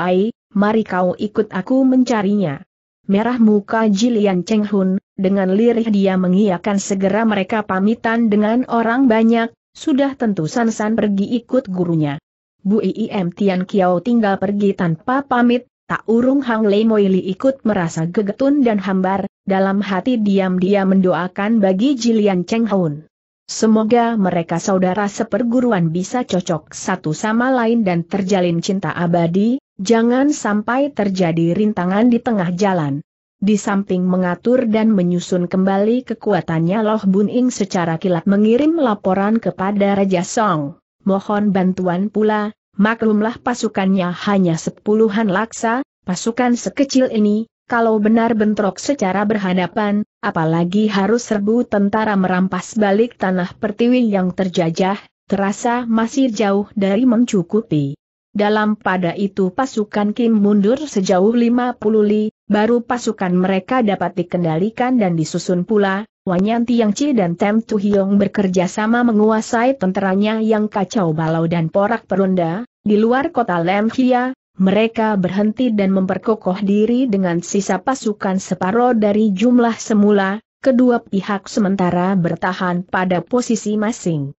Ai, mari kau ikut aku mencarinya. Merah muka Jilian Cheng Hun, dengan lirih dia mengiakan segera mereka pamitan dengan orang banyak, sudah tentu Sansan pergi ikut gurunya. Bu Iim Tian Kiao tinggal pergi tanpa pamit, tak urung Hang Lei Moili ikut merasa gegetun dan hambar, dalam hati diam-diam mendoakan bagi Jilian Cheng Hun. Semoga mereka saudara seperguruan bisa cocok satu sama lain dan terjalin cinta abadi, Jangan sampai terjadi rintangan di tengah jalan. Di samping mengatur dan menyusun kembali kekuatannya Loh Bun Ing secara kilat mengirim laporan kepada Raja Song, mohon bantuan pula, maklumlah pasukannya hanya sepuluhan laksa, pasukan sekecil ini, kalau benar bentrok secara berhadapan, apalagi harus serbu tentara merampas balik tanah pertiwi yang terjajah, terasa masih jauh dari mencukupi. Dalam pada itu pasukan Kim mundur sejauh 50 li, baru pasukan mereka dapat dikendalikan dan disusun pula, Wanyan Tiangci dan Tem Tu Hiong bekerja sama menguasai tenteranya yang kacau balau dan porak peronda, di luar kota Lem Hia, mereka berhenti dan memperkokoh diri dengan sisa pasukan separoh dari jumlah semula, kedua pihak sementara bertahan pada posisi masing.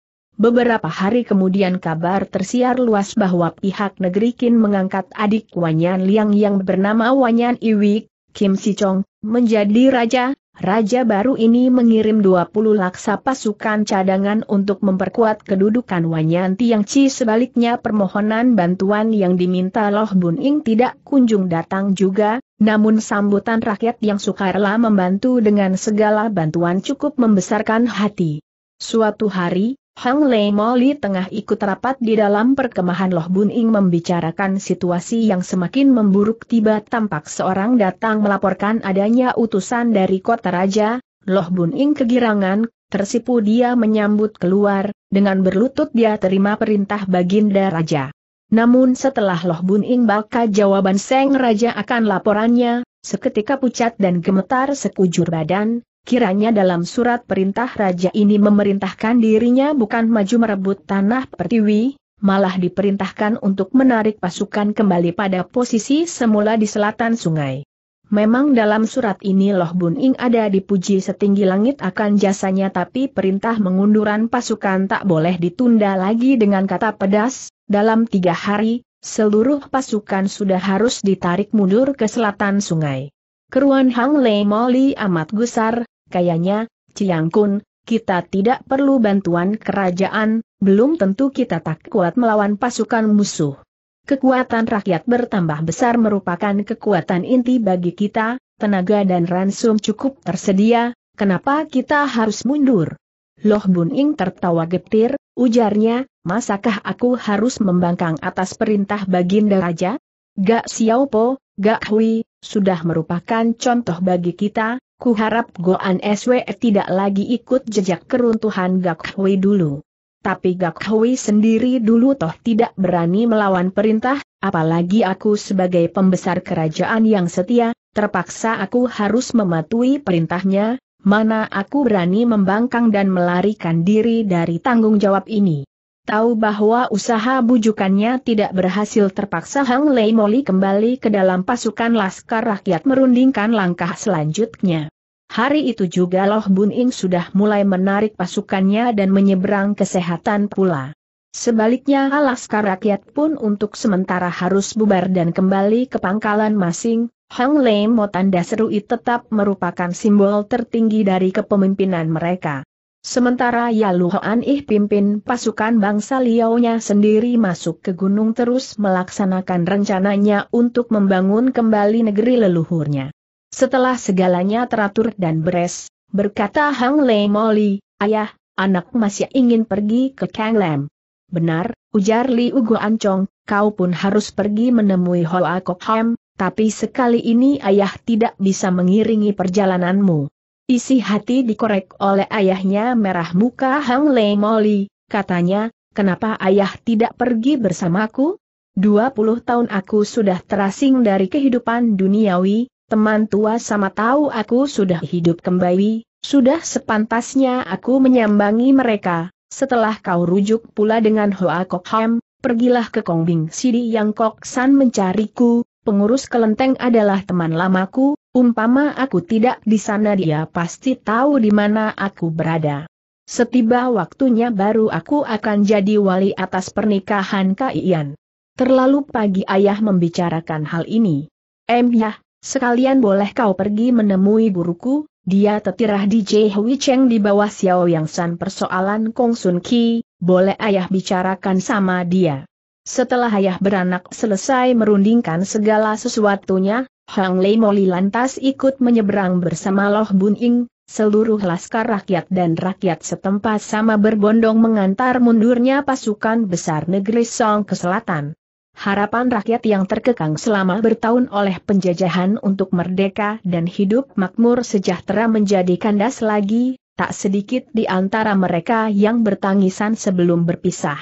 Beberapa hari kemudian kabar tersiar luas bahwa pihak negeri Kin mengangkat adik Wanyan Liang yang bernama Wanyan Iwik, Kim Si Chong, menjadi raja. Raja baru ini mengirim 20 laksa pasukan cadangan untuk memperkuat kedudukan Wanyan Tiang Chi sebaliknya permohonan bantuan yang diminta Loh Bun Ing tidak kunjung datang juga, namun sambutan rakyat yang sukarela membantu dengan segala bantuan cukup membesarkan hati. Suatu hari, Hang Lei Moli tengah ikut rapat di dalam perkemahan Loh Bun Ing membicarakan situasi yang semakin memburuk tiba tampak seorang datang melaporkan adanya utusan dari kota raja, Loh Bun Ing kegirangan, tersipu dia menyambut keluar, dengan berlutut dia terima perintah baginda raja. Namun setelah Loh Bun Ing baka jawaban Seng Raja akan laporannya, seketika pucat dan gemetar sekujur badan, Kiranya dalam surat perintah raja ini memerintahkan dirinya bukan maju merebut tanah pertiwi, malah diperintahkan untuk menarik pasukan kembali pada posisi semula di selatan sungai. Memang dalam surat ini Loh Bun Ing ada dipuji setinggi langit akan jasanya tapi perintah mengunduran pasukan tak boleh ditunda lagi dengan kata pedas, dalam tiga hari, seluruh pasukan sudah harus ditarik mundur ke selatan sungai. Keruan Hang Lei Moli amat gusar, kayaknya, Ciang Kun, kita tidak perlu bantuan kerajaan, belum tentu kita tak kuat melawan pasukan musuh. Kekuatan rakyat bertambah besar merupakan kekuatan inti bagi kita, tenaga dan ransum cukup tersedia, kenapa kita harus mundur? Loh Bun Ing tertawa getir, ujarnya, masakah aku harus membangkang atas perintah baginda raja? Gak Xiao Po, Gak Hui, sudah merupakan contoh bagi kita, ku harap Goan SW tidak lagi ikut jejak keruntuhan Gak Hui dulu. Tapi Gak Hui sendiri dulu toh tidak berani melawan perintah, apalagi aku sebagai pembesar kerajaan yang setia, terpaksa aku harus mematuhi perintahnya, mana aku berani membangkang dan melarikan diri dari tanggung jawab ini. Tahu bahwa usaha bujukannya tidak berhasil terpaksa Hang Lei Moli kembali ke dalam pasukan Laskar Rakyat merundingkan langkah selanjutnya. Hari itu juga Loh Bun Ing sudah mulai menarik pasukannya dan menyeberang kesehatan pula. Sebaliknya Laskar Rakyat pun untuk sementara harus bubar dan kembali ke pangkalan masing, Hang Lei Mo tanda seru tetap merupakan simbol tertinggi dari kepemimpinan mereka. Sementara Yalu Hoan Ih pimpin pasukan bangsa Liaunya sendiri masuk ke gunung terus melaksanakan rencananya untuk membangun kembali negeri leluhurnya. Setelah segalanya teratur dan beres, berkata Hang Lei Moli, ayah, anak masih ingin pergi ke Kang Lam. Benar, ujar Li Ugo Ancong, kau pun harus pergi menemui Hoa Kok Ham, tapi sekali ini ayah tidak bisa mengiringi perjalananmu. Isi hati dikorek oleh ayahnya merah muka Hang Le Moli, katanya, kenapa ayah tidak pergi bersamaku? 20 tahun aku sudah terasing dari kehidupan duniawi, teman tua sama tahu aku sudah hidup kembali, sudah sepantasnya aku menyambangi mereka. Setelah kau rujuk pula dengan Hoa Kok Ham, pergilah ke Kongbing Sidi yang Kok San mencariku, pengurus kelenteng adalah teman lamaku, umpama aku tidak di sana dia pasti tahu di mana aku berada. Setiba waktunya baru aku akan jadi wali atas pernikahan Kaiyan. Terlalu pagi ayah membicarakan hal ini. Em ya, sekalian boleh kau pergi menemui guruku, dia tetirah di Jehui Cheng di bawah Xiao Yang San persoalan Kong Sun Ki, boleh ayah bicarakan sama dia. Setelah ayah beranak selesai merundingkan segala sesuatunya, Hang Lei Moli lantas ikut menyeberang bersama Loh Bun Ing, seluruh laskar rakyat dan rakyat setempat sama berbondong mengantar mundurnya pasukan besar negeri Song ke selatan. Harapan rakyat yang terkekang selama bertahun oleh penjajahan untuk merdeka dan hidup makmur sejahtera menjadi kandas lagi, tak sedikit di antara mereka yang bertangisan sebelum berpisah.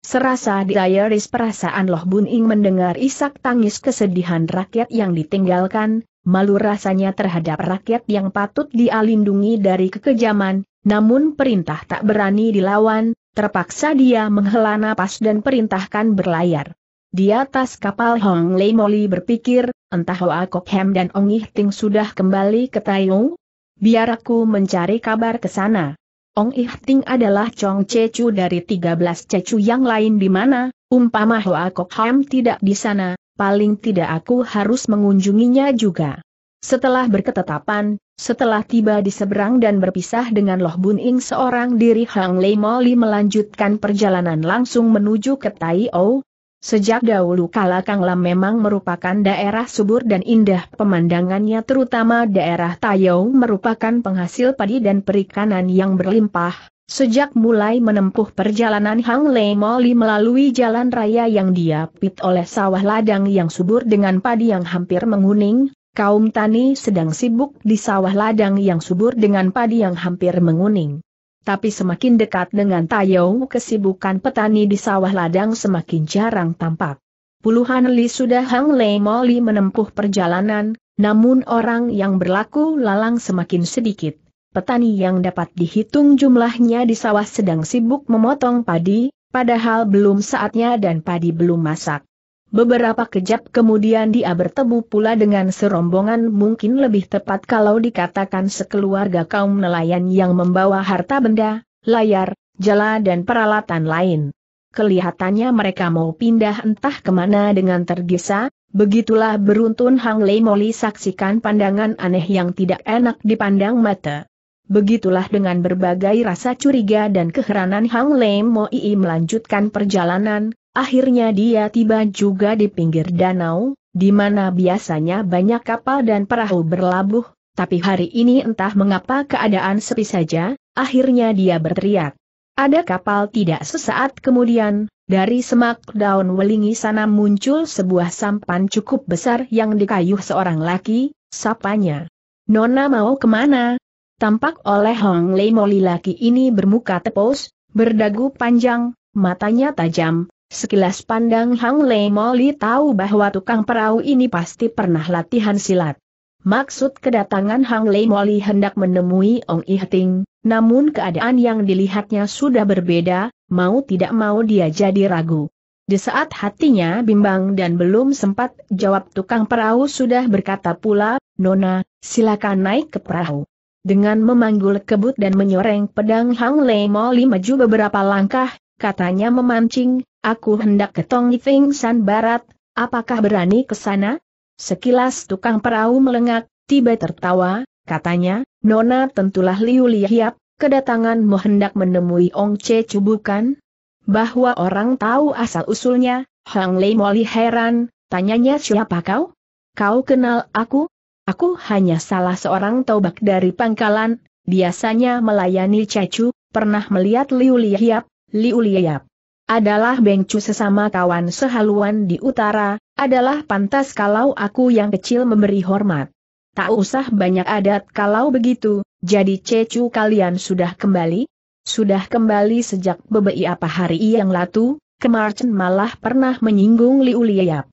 Serasa di diiris perasaan Loh Bun Ing mendengar isak tangis kesedihan rakyat yang ditinggalkan, malu rasanya terhadap rakyat yang patut dialindungi dari kekejaman, namun perintah tak berani dilawan, terpaksa dia menghela napas dan perintahkan berlayar. Di atas kapal Hong Lei Moli berpikir, entah Hoa Kok Hem dan Ong Ih Ting sudah kembali ke Taiung? Biar aku mencari kabar ke sana. Ong Ihting adalah Chong Cecu dari 13 Cecu yang lain di mana, umpama Hoa Kok Ham tidak di sana, paling tidak aku harus mengunjunginya juga. Setelah berketetapan, setelah tiba di seberang dan berpisah dengan Loh Bun Ing seorang diri Hang Lei Moli melanjutkan perjalanan langsung menuju ke Tai O, Sejak dahulu kala Kang Lam memang merupakan daerah subur dan indah pemandangannya terutama daerah Tayau merupakan penghasil padi dan perikanan yang berlimpah. Sejak mulai menempuh perjalanan Hang Le Moli melalui jalan raya yang diapit oleh sawah ladang yang subur dengan padi yang hampir menguning, kaum tani sedang sibuk di sawah ladang yang subur dengan padi yang hampir menguning. Tapi semakin dekat dengan Tayou kesibukan petani di sawah ladang semakin jarang tampak. Puluhan li sudah Hang Lei Moli menempuh perjalanan, namun orang yang berlaku lalang semakin sedikit. Petani yang dapat dihitung jumlahnya di sawah sedang sibuk memotong padi, padahal belum saatnya dan padi belum masak. Beberapa kejap kemudian dia bertemu pula dengan serombongan mungkin lebih tepat kalau dikatakan sekeluarga kaum nelayan yang membawa harta benda, layar, jala dan peralatan lain. Kelihatannya mereka mau pindah entah kemana dengan tergesa, begitulah beruntun Hang Lei Moli saksikan pandangan aneh yang tidak enak dipandang mata. Begitulah dengan berbagai rasa curiga dan keheranan Hang Lei Moi melanjutkan perjalanan, Akhirnya dia tiba juga di pinggir danau, di mana biasanya banyak kapal dan perahu berlabuh, tapi hari ini entah mengapa keadaan sepi saja, akhirnya dia berteriak. Ada kapal tidak sesaat kemudian, dari semak daun welingi sana muncul sebuah sampan cukup besar yang dikayuh seorang laki, sapanya. Nona mau kemana? Tampak oleh Hong Lei Moli laki ini bermuka tepos, berdagu panjang, matanya tajam, Sekilas pandang Hang Lei Moli tahu bahwa tukang perahu ini pasti pernah latihan silat. Maksud kedatangan Hang Lei Moli hendak menemui Ong Ihting, namun keadaan yang dilihatnya sudah berbeda, mau tidak mau dia jadi ragu. Di saat hatinya bimbang dan belum sempat jawab tukang perahu sudah berkata pula, Nona, silakan naik ke perahu. Dengan memanggul kebut dan menyoreng pedang Hang Lei Moli maju beberapa langkah, katanya memancing, Aku hendak ke San Barat, apakah berani ke sana? Sekilas tukang perahu melengak, tiba tertawa, katanya, Nona tentulah Liu Lihiap, kedatanganmu hendak menemui Ong Che Chu bukan? Bahwa orang tahu asal-usulnya, Hang Lei Moli heran, tanyanya siapa kau? Kau kenal aku? Aku hanya salah seorang taubak dari pangkalan, biasanya melayani Cecu, pernah melihat Liu Lihiap, Liu Lihiap adalah Bengcu sesama kawan sehaluan di utara, adalah pantas kalau aku yang kecil memberi hormat. Tak usah banyak adat kalau begitu, jadi cecu kalian sudah kembali? Sudah kembali sejak bebei apa hari yang lalu, Kemarcen malah pernah menyinggung Liu Liap.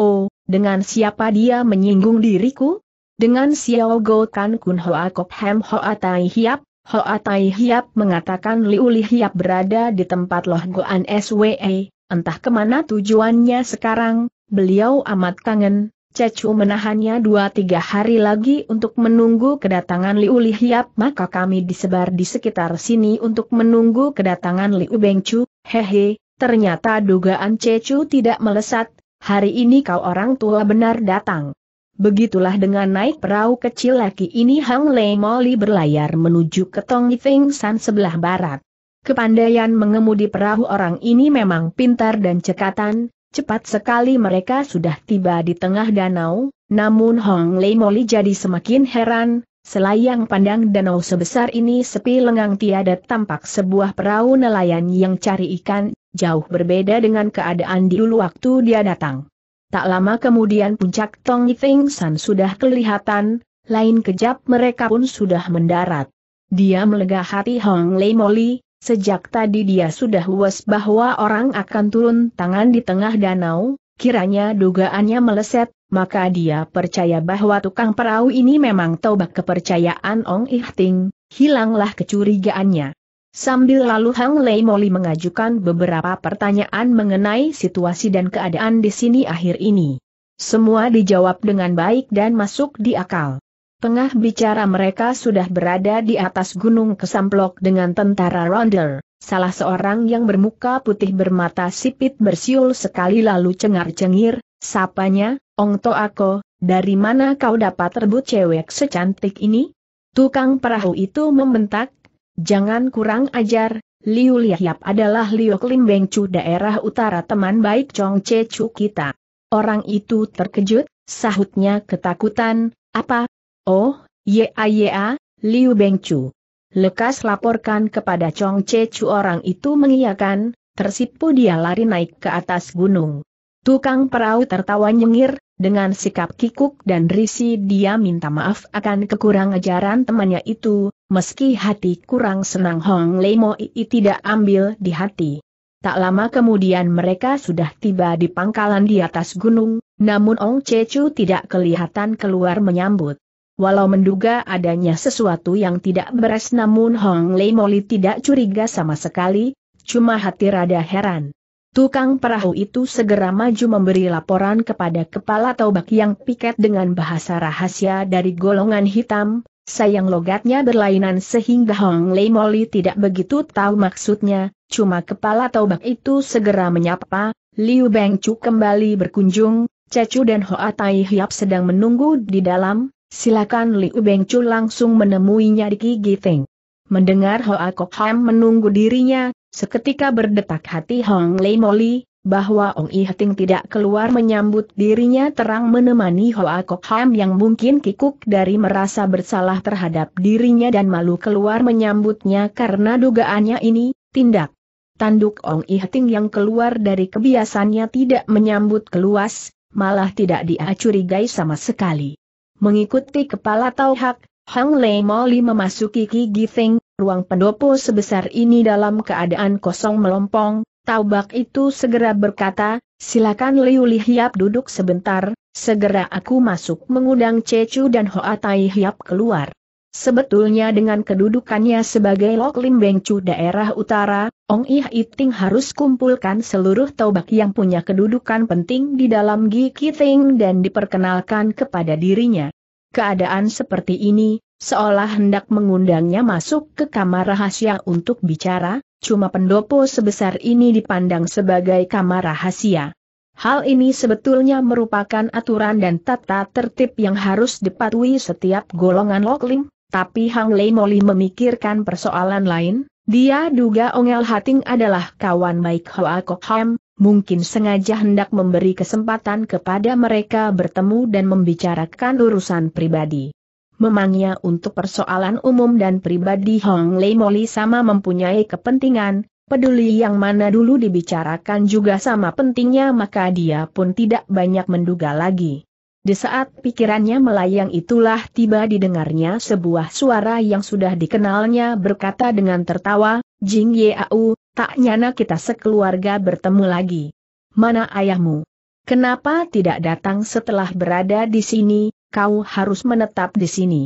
Oh, dengan siapa dia menyinggung diriku? Dengan Xiao Go Kan Kun Hoa Kok Hem Hoa Tai Hiap, Hoa Tai Hiap mengatakan Liu Li Hiap berada di tempat Loh Goan SWE, entah kemana tujuannya sekarang, beliau amat kangen, Cecu menahannya dua tiga hari lagi untuk menunggu kedatangan Liu Li Hiap maka kami disebar di sekitar sini untuk menunggu kedatangan Liu Bengcu, hehe, ternyata dugaan Cecu tidak melesat, hari ini kau orang tua benar datang. Begitulah dengan naik perahu kecil laki ini Hang Lei Moli berlayar menuju ke Tong Feng San sebelah barat. Kepandaian mengemudi perahu orang ini memang pintar dan cekatan, cepat sekali mereka sudah tiba di tengah danau, namun Hong Lei Moli jadi semakin heran, selayang pandang danau sebesar ini sepi lengang tiada tampak sebuah perahu nelayan yang cari ikan, jauh berbeda dengan keadaan di dulu waktu dia datang. Tak lama kemudian puncak Tong Yifeng San sudah kelihatan, lain kejap mereka pun sudah mendarat. Dia melega hati Hong Lei Moli, sejak tadi dia sudah was bahwa orang akan turun tangan di tengah danau, kiranya dugaannya meleset, maka dia percaya bahwa tukang perahu ini memang tobak kepercayaan Ong Ihting, hilanglah kecurigaannya. Sambil lalu Hang Lei Moli mengajukan beberapa pertanyaan mengenai situasi dan keadaan di sini akhir ini. Semua dijawab dengan baik dan masuk di akal. Tengah bicara mereka sudah berada di atas gunung kesamplok dengan tentara Ronder, salah seorang yang bermuka putih bermata sipit bersiul sekali lalu cengar-cengir, sapanya, Ong To Ako, dari mana kau dapat rebut cewek secantik ini? Tukang perahu itu membentak, Jangan kurang ajar, Liu Liahyap adalah Liu Klim Bengcu daerah utara teman baik Chong Che Chu kita. Orang itu terkejut, sahutnya ketakutan, apa? Oh, ya ya, Liu Bengcu. Lekas laporkan kepada Chong Che Chu orang itu mengiyakan, tersipu dia lari naik ke atas gunung. Tukang perahu tertawa nyengir, dengan sikap kikuk dan risi dia minta maaf akan kekurang ajaran temannya itu, meski hati kurang senang Hong Lemo Ii tidak ambil di hati. Tak lama kemudian mereka sudah tiba di pangkalan di atas gunung, namun Ong Chu tidak kelihatan keluar menyambut. Walau menduga adanya sesuatu yang tidak beres namun Hong Lei Moli tidak curiga sama sekali, cuma hati rada heran. Tukang perahu itu segera maju memberi laporan kepada kepala taubak yang piket dengan bahasa rahasia dari golongan hitam, sayang logatnya berlainan sehingga Hong Lei Moli tidak begitu tahu maksudnya, cuma kepala taubak itu segera menyapa, Liu Beng Chu kembali berkunjung, Cecu dan Hoa Tai Hiap sedang menunggu di dalam, silakan Liu Beng Chu langsung menemuinya di Kigiting. Mendengar Hoa Kok Ham menunggu dirinya, Seketika berdetak hati Hong Lei Moli, bahwa Ong I Hating tidak keluar menyambut dirinya terang menemani Hoa Kok Ham yang mungkin kikuk dari merasa bersalah terhadap dirinya dan malu keluar menyambutnya karena dugaannya ini, tindak. Tanduk Ong I Hating yang keluar dari kebiasannya tidak menyambut keluas, malah tidak dia curigai sama sekali. Mengikuti kepala Tauhak, Hong Lei Moli memasuki Ki Giting, ruang pendopo sebesar ini dalam keadaan kosong melompong, Taubak itu segera berkata, silakan Liu Lihiap duduk sebentar, segera aku masuk mengundang Cecu dan Hoa Tai Hiap keluar. Sebetulnya dengan kedudukannya sebagai Lok Lim Bengcu daerah utara, Ong Ih Iting harus kumpulkan seluruh taubak yang punya kedudukan penting di dalam Gi Kiting dan diperkenalkan kepada dirinya. Keadaan seperti ini, seolah hendak mengundangnya masuk ke kamar rahasia untuk bicara, cuma pendopo sebesar ini dipandang sebagai kamar rahasia. Hal ini sebetulnya merupakan aturan dan tata tertib yang harus dipatuhi setiap golongan lokling, tapi Hang Lei Moli memikirkan persoalan lain, dia duga Ongel Hating adalah kawan baik Hoa Kok Ham, mungkin sengaja hendak memberi kesempatan kepada mereka bertemu dan membicarakan urusan pribadi. Memangnya untuk persoalan umum dan pribadi Hong Lei Moli sama mempunyai kepentingan, peduli yang mana dulu dibicarakan juga sama pentingnya maka dia pun tidak banyak menduga lagi. Di saat pikirannya melayang itulah tiba didengarnya sebuah suara yang sudah dikenalnya berkata dengan tertawa, Jing Yeau, tak nyana kita sekeluarga bertemu lagi. Mana ayahmu? Kenapa tidak datang setelah berada di sini, kau harus menetap di sini.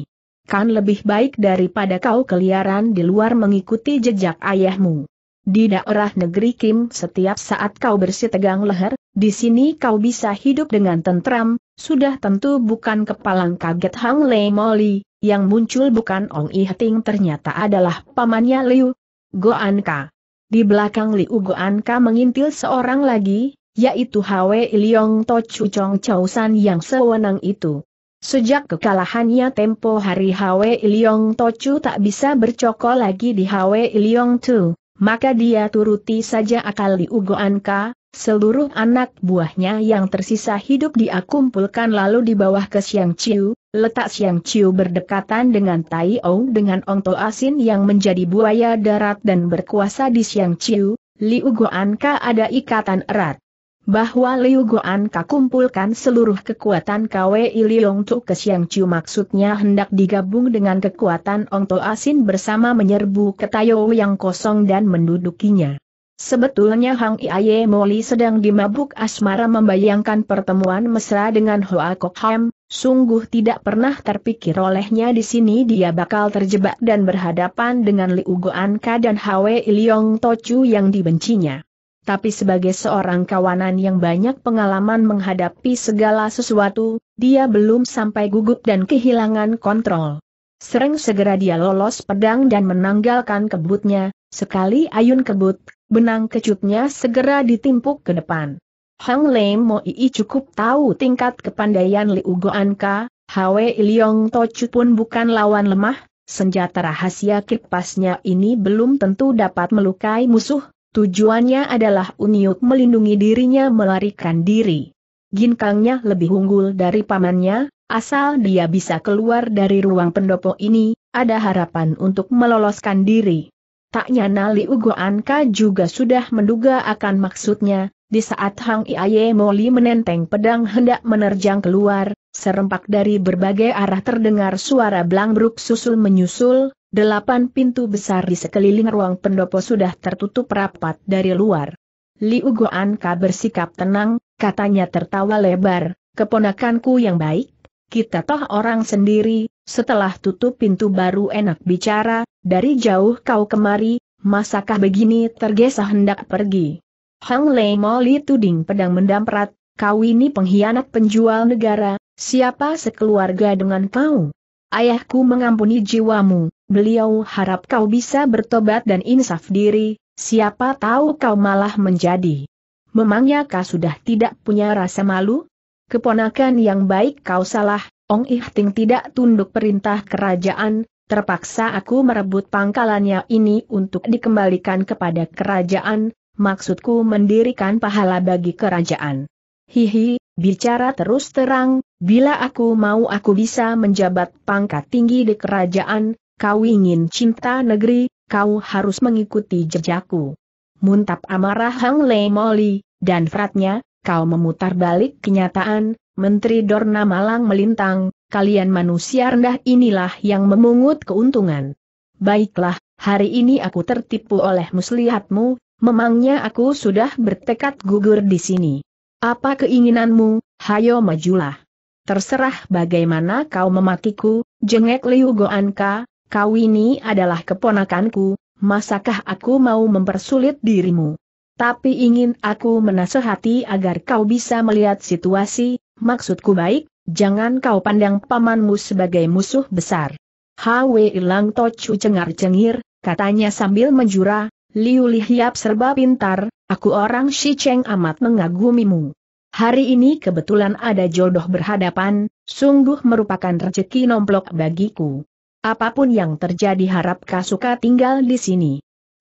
Kan lebih baik daripada kau keliaran di luar mengikuti jejak ayahmu. Di daerah negeri Kim setiap saat kau bersih tegang leher, di sini kau bisa hidup dengan tentram, sudah tentu bukan kepalang kaget Hang Lei Moli, yang muncul bukan Ong I Hating ternyata adalah pamannya Liu Goan Ka. Di belakang Liu Goan Ka mengintil seorang lagi, yaitu Hwe Liong Tochu Chong San yang sewenang itu. Sejak kekalahannya tempo hari Hwe Ilyong Tochu tak bisa bercokol lagi di Hwe Ilyong Tu, maka dia turuti saja akal di Ugo Anka, seluruh anak buahnya yang tersisa hidup dia kumpulkan lalu dibawa ke Siang Chiu, letak Siang Chiu berdekatan dengan Tai O dengan To Asin yang menjadi buaya darat dan berkuasa di Siang Chiu, Li Ugo Anka ada ikatan erat bahwa Liu Goan kumpulkan seluruh kekuatan KWI Liong Tu ke Siang Chu maksudnya hendak digabung dengan kekuatan Ong To Asin bersama menyerbu ke Tayo yang kosong dan mendudukinya. Sebetulnya Hang Iaye Moli sedang dimabuk asmara membayangkan pertemuan mesra dengan Hoa Kok Ham, sungguh tidak pernah terpikir olehnya di sini dia bakal terjebak dan berhadapan dengan Liu Guan Ka dan Hwe Liong Tochu yang dibencinya tapi sebagai seorang kawanan yang banyak pengalaman menghadapi segala sesuatu, dia belum sampai gugup dan kehilangan kontrol. Sering segera dia lolos pedang dan menanggalkan kebutnya, sekali ayun kebut, benang kecutnya segera ditimpuk ke depan. Hang Lei Mo Ii cukup tahu tingkat kepandaian Liu Goan Ka, Hwe Iliong Tochu pun bukan lawan lemah, senjata rahasia kipasnya ini belum tentu dapat melukai musuh, Tujuannya adalah Uniuk melindungi dirinya melarikan diri. Ginkangnya lebih unggul dari pamannya, asal dia bisa keluar dari ruang pendopo ini, ada harapan untuk meloloskan diri. Taknya Nali Li Ugo Anka juga sudah menduga akan maksudnya, di saat Hang Iaye Moli menenteng pedang hendak menerjang keluar, serempak dari berbagai arah terdengar suara blangbruk susul menyusul, Delapan pintu besar di sekeliling ruang pendopo sudah tertutup rapat dari luar. Liu Ka bersikap tenang, katanya tertawa lebar, keponakanku yang baik, kita toh orang sendiri, setelah tutup pintu baru enak bicara, dari jauh kau kemari, masakah begini tergesa hendak pergi. Hang Lei Li tuding pedang mendamprat, kau ini pengkhianat penjual negara, siapa sekeluarga dengan kau? Ayahku mengampuni jiwamu, beliau harap kau bisa bertobat dan insaf diri, siapa tahu kau malah menjadi. Memangnya kau sudah tidak punya rasa malu? Keponakan yang baik kau salah, Ong Ihting tidak tunduk perintah kerajaan, terpaksa aku merebut pangkalannya ini untuk dikembalikan kepada kerajaan, maksudku mendirikan pahala bagi kerajaan. Hihi, bicara terus terang, bila aku mau aku bisa menjabat pangkat tinggi di kerajaan, Kau ingin cinta negeri, kau harus mengikuti jejakku. Muntap amarah Hang Le Moli, dan fratnya, kau memutar balik kenyataan, Menteri Dorna Malang melintang, kalian manusia rendah inilah yang memungut keuntungan. Baiklah, hari ini aku tertipu oleh muslihatmu, memangnya aku sudah bertekad gugur di sini. Apa keinginanmu, hayo majulah. Terserah bagaimana kau mematiku, jengek Liu Goanka, Kau ini adalah keponakanku, masakah aku mau mempersulit dirimu? Tapi ingin aku menasehati agar kau bisa melihat situasi, maksudku baik, jangan kau pandang pamanmu sebagai musuh besar. Hwe Ilang tocu cengar-cengir, katanya sambil menjura, Liu Lihiap serba pintar, aku orang Cheng amat mengagumimu. Hari ini kebetulan ada jodoh berhadapan, sungguh merupakan rezeki nomplok bagiku. Apapun yang terjadi harap Kasuka tinggal di sini.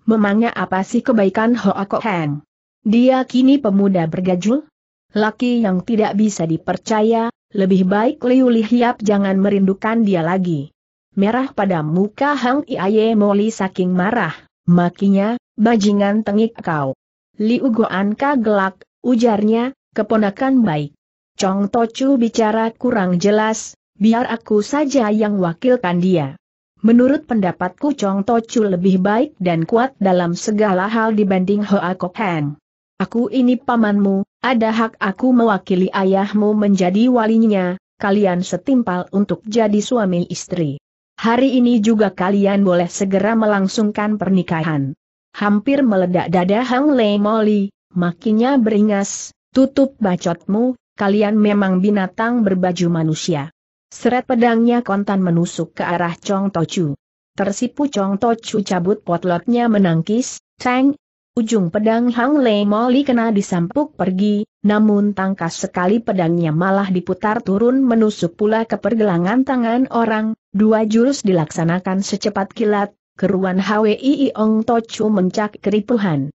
Memangnya apa sih kebaikan Hoako Heng? Dia kini pemuda bergajul? Laki yang tidak bisa dipercaya, lebih baik Liu Lihiap jangan merindukan dia lagi. Merah pada muka Hang Iaye Moli saking marah, makinya, bajingan tengik kau. Liu Goan gelak, ujarnya, keponakan baik. Chong Tochu bicara kurang jelas, biar aku saja yang wakilkan dia. Menurut pendapatku Chong Tochul lebih baik dan kuat dalam segala hal dibanding Hoa Kok Heng. Aku ini pamanmu, ada hak aku mewakili ayahmu menjadi walinya, kalian setimpal untuk jadi suami istri. Hari ini juga kalian boleh segera melangsungkan pernikahan. Hampir meledak dada Hang Lei Moli, makinya beringas, tutup bacotmu, kalian memang binatang berbaju manusia. Seret pedangnya kontan menusuk ke arah Chong Tochu. Tersipu Chong Tochu cabut potlotnya menangkis, Tang! Ujung pedang Hang Lei Moli kena disampuk pergi, namun tangkas sekali pedangnya malah diputar turun menusuk pula ke pergelangan tangan orang, dua jurus dilaksanakan secepat kilat, keruan HWI Ong Tochu mencak keripuhan.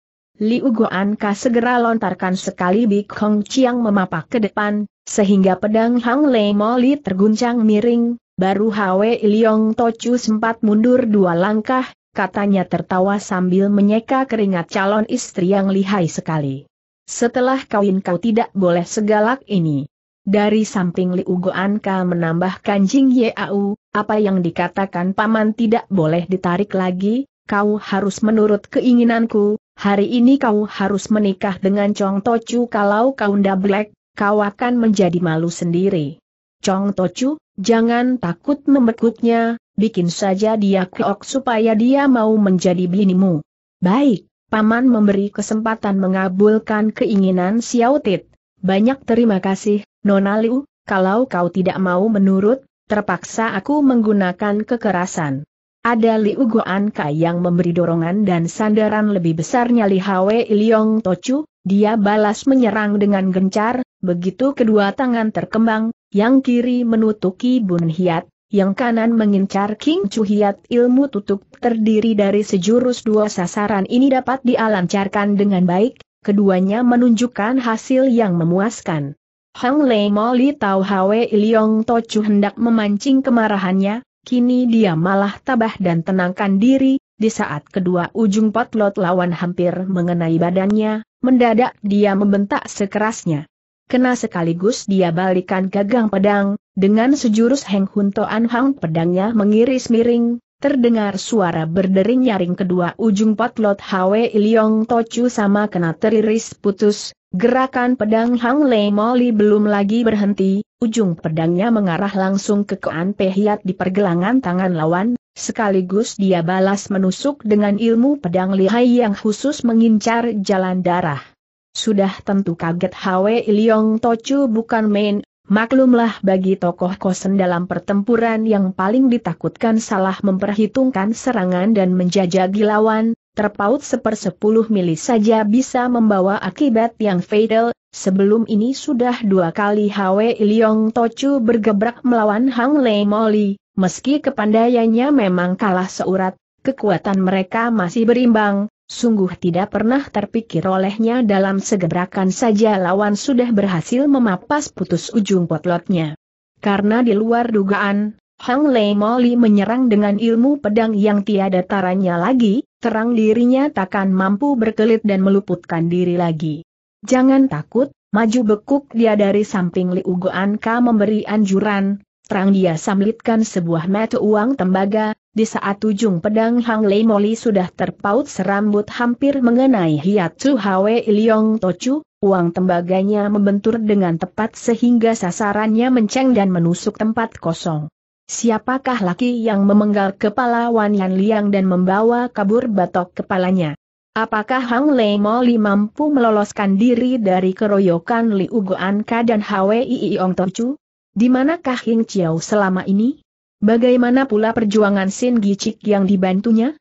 Liu Uguan Ka segera lontarkan sekali Bik Hong Chiang memapak ke depan, sehingga pedang Hang Lei Moli terguncang miring, baru Hwe Iliong Tochu sempat mundur dua langkah, katanya tertawa sambil menyeka keringat calon istri yang lihai sekali. Setelah kawin kau tidak boleh segalak ini. Dari samping Liu Goan Ka menambahkan Jing Yeau, apa yang dikatakan paman tidak boleh ditarik lagi, kau harus menurut keinginanku, hari ini kau harus menikah dengan Chong Tochu kalau kau tidak black, kau akan menjadi malu sendiri. Chong Tochu, jangan takut membekuknya, bikin saja dia keok supaya dia mau menjadi binimu. Baik, Paman memberi kesempatan mengabulkan keinginan Xiao Tit. Banyak terima kasih, Nona Liu, kalau kau tidak mau menurut, terpaksa aku menggunakan kekerasan. Ada Liu Guan Kai yang memberi dorongan dan sandaran lebih besarnya Li Hwe Iliong Tochu, dia balas menyerang dengan gencar, begitu kedua tangan terkembang, yang kiri menutuki Bun Hiat, yang kanan mengincar King Chu Hiat ilmu tutup terdiri dari sejurus dua sasaran ini dapat dialancarkan dengan baik, keduanya menunjukkan hasil yang memuaskan. Hang Lei Moli Tau Hwe Iliong Tochu hendak memancing kemarahannya, kini dia malah tabah dan tenangkan diri, di saat kedua ujung potlot lawan hampir mengenai badannya, Mendadak dia membentak sekerasnya. Kena sekaligus dia balikan gagang pedang, dengan sejurus Heng Hun Toan Hang pedangnya mengiris miring, terdengar suara berdering nyaring kedua ujung potlot Hwe Iliong Tochu sama kena teriris putus, Gerakan pedang Hang Lei Moli belum lagi berhenti, ujung pedangnya mengarah langsung ke kean Pehiat di pergelangan tangan lawan, sekaligus dia balas menusuk dengan ilmu pedang lihai yang khusus mengincar jalan darah. Sudah tentu kaget Hwe Iliong Tochu bukan main, maklumlah bagi tokoh kosen dalam pertempuran yang paling ditakutkan salah memperhitungkan serangan dan menjajagi lawan, terpaut sepersepuluh mili saja bisa membawa akibat yang fatal, sebelum ini sudah dua kali Hwe Iliong Tochu bergebrak melawan Hang Lei Moli, meski kepandaiannya memang kalah seurat, kekuatan mereka masih berimbang, sungguh tidak pernah terpikir olehnya dalam segebrakan saja lawan sudah berhasil memapas putus ujung potlotnya. Karena di luar dugaan, Hang Lei Moli menyerang dengan ilmu pedang yang tiada taranya lagi, terang dirinya takkan mampu berkelit dan meluputkan diri lagi. Jangan takut, maju bekuk dia dari samping Liu ka memberi anjuran, terang dia samlitkan sebuah mata uang tembaga, di saat ujung pedang Hang Lei Moli sudah terpaut serambut hampir mengenai Hiatsu Hwe Iliong Tochu, uang tembaganya membentur dengan tepat sehingga sasarannya menceng dan menusuk tempat kosong. Siapakah laki yang memenggal kepala Wan Yan Liang dan membawa kabur batok kepalanya? Apakah Hang Lei Moli mampu meloloskan diri dari keroyokan Liu Goanka dan Hwi Ong Tochu? Di manakah Hing Chiao selama ini? Bagaimana pula perjuangan Sin Gicik yang dibantunya?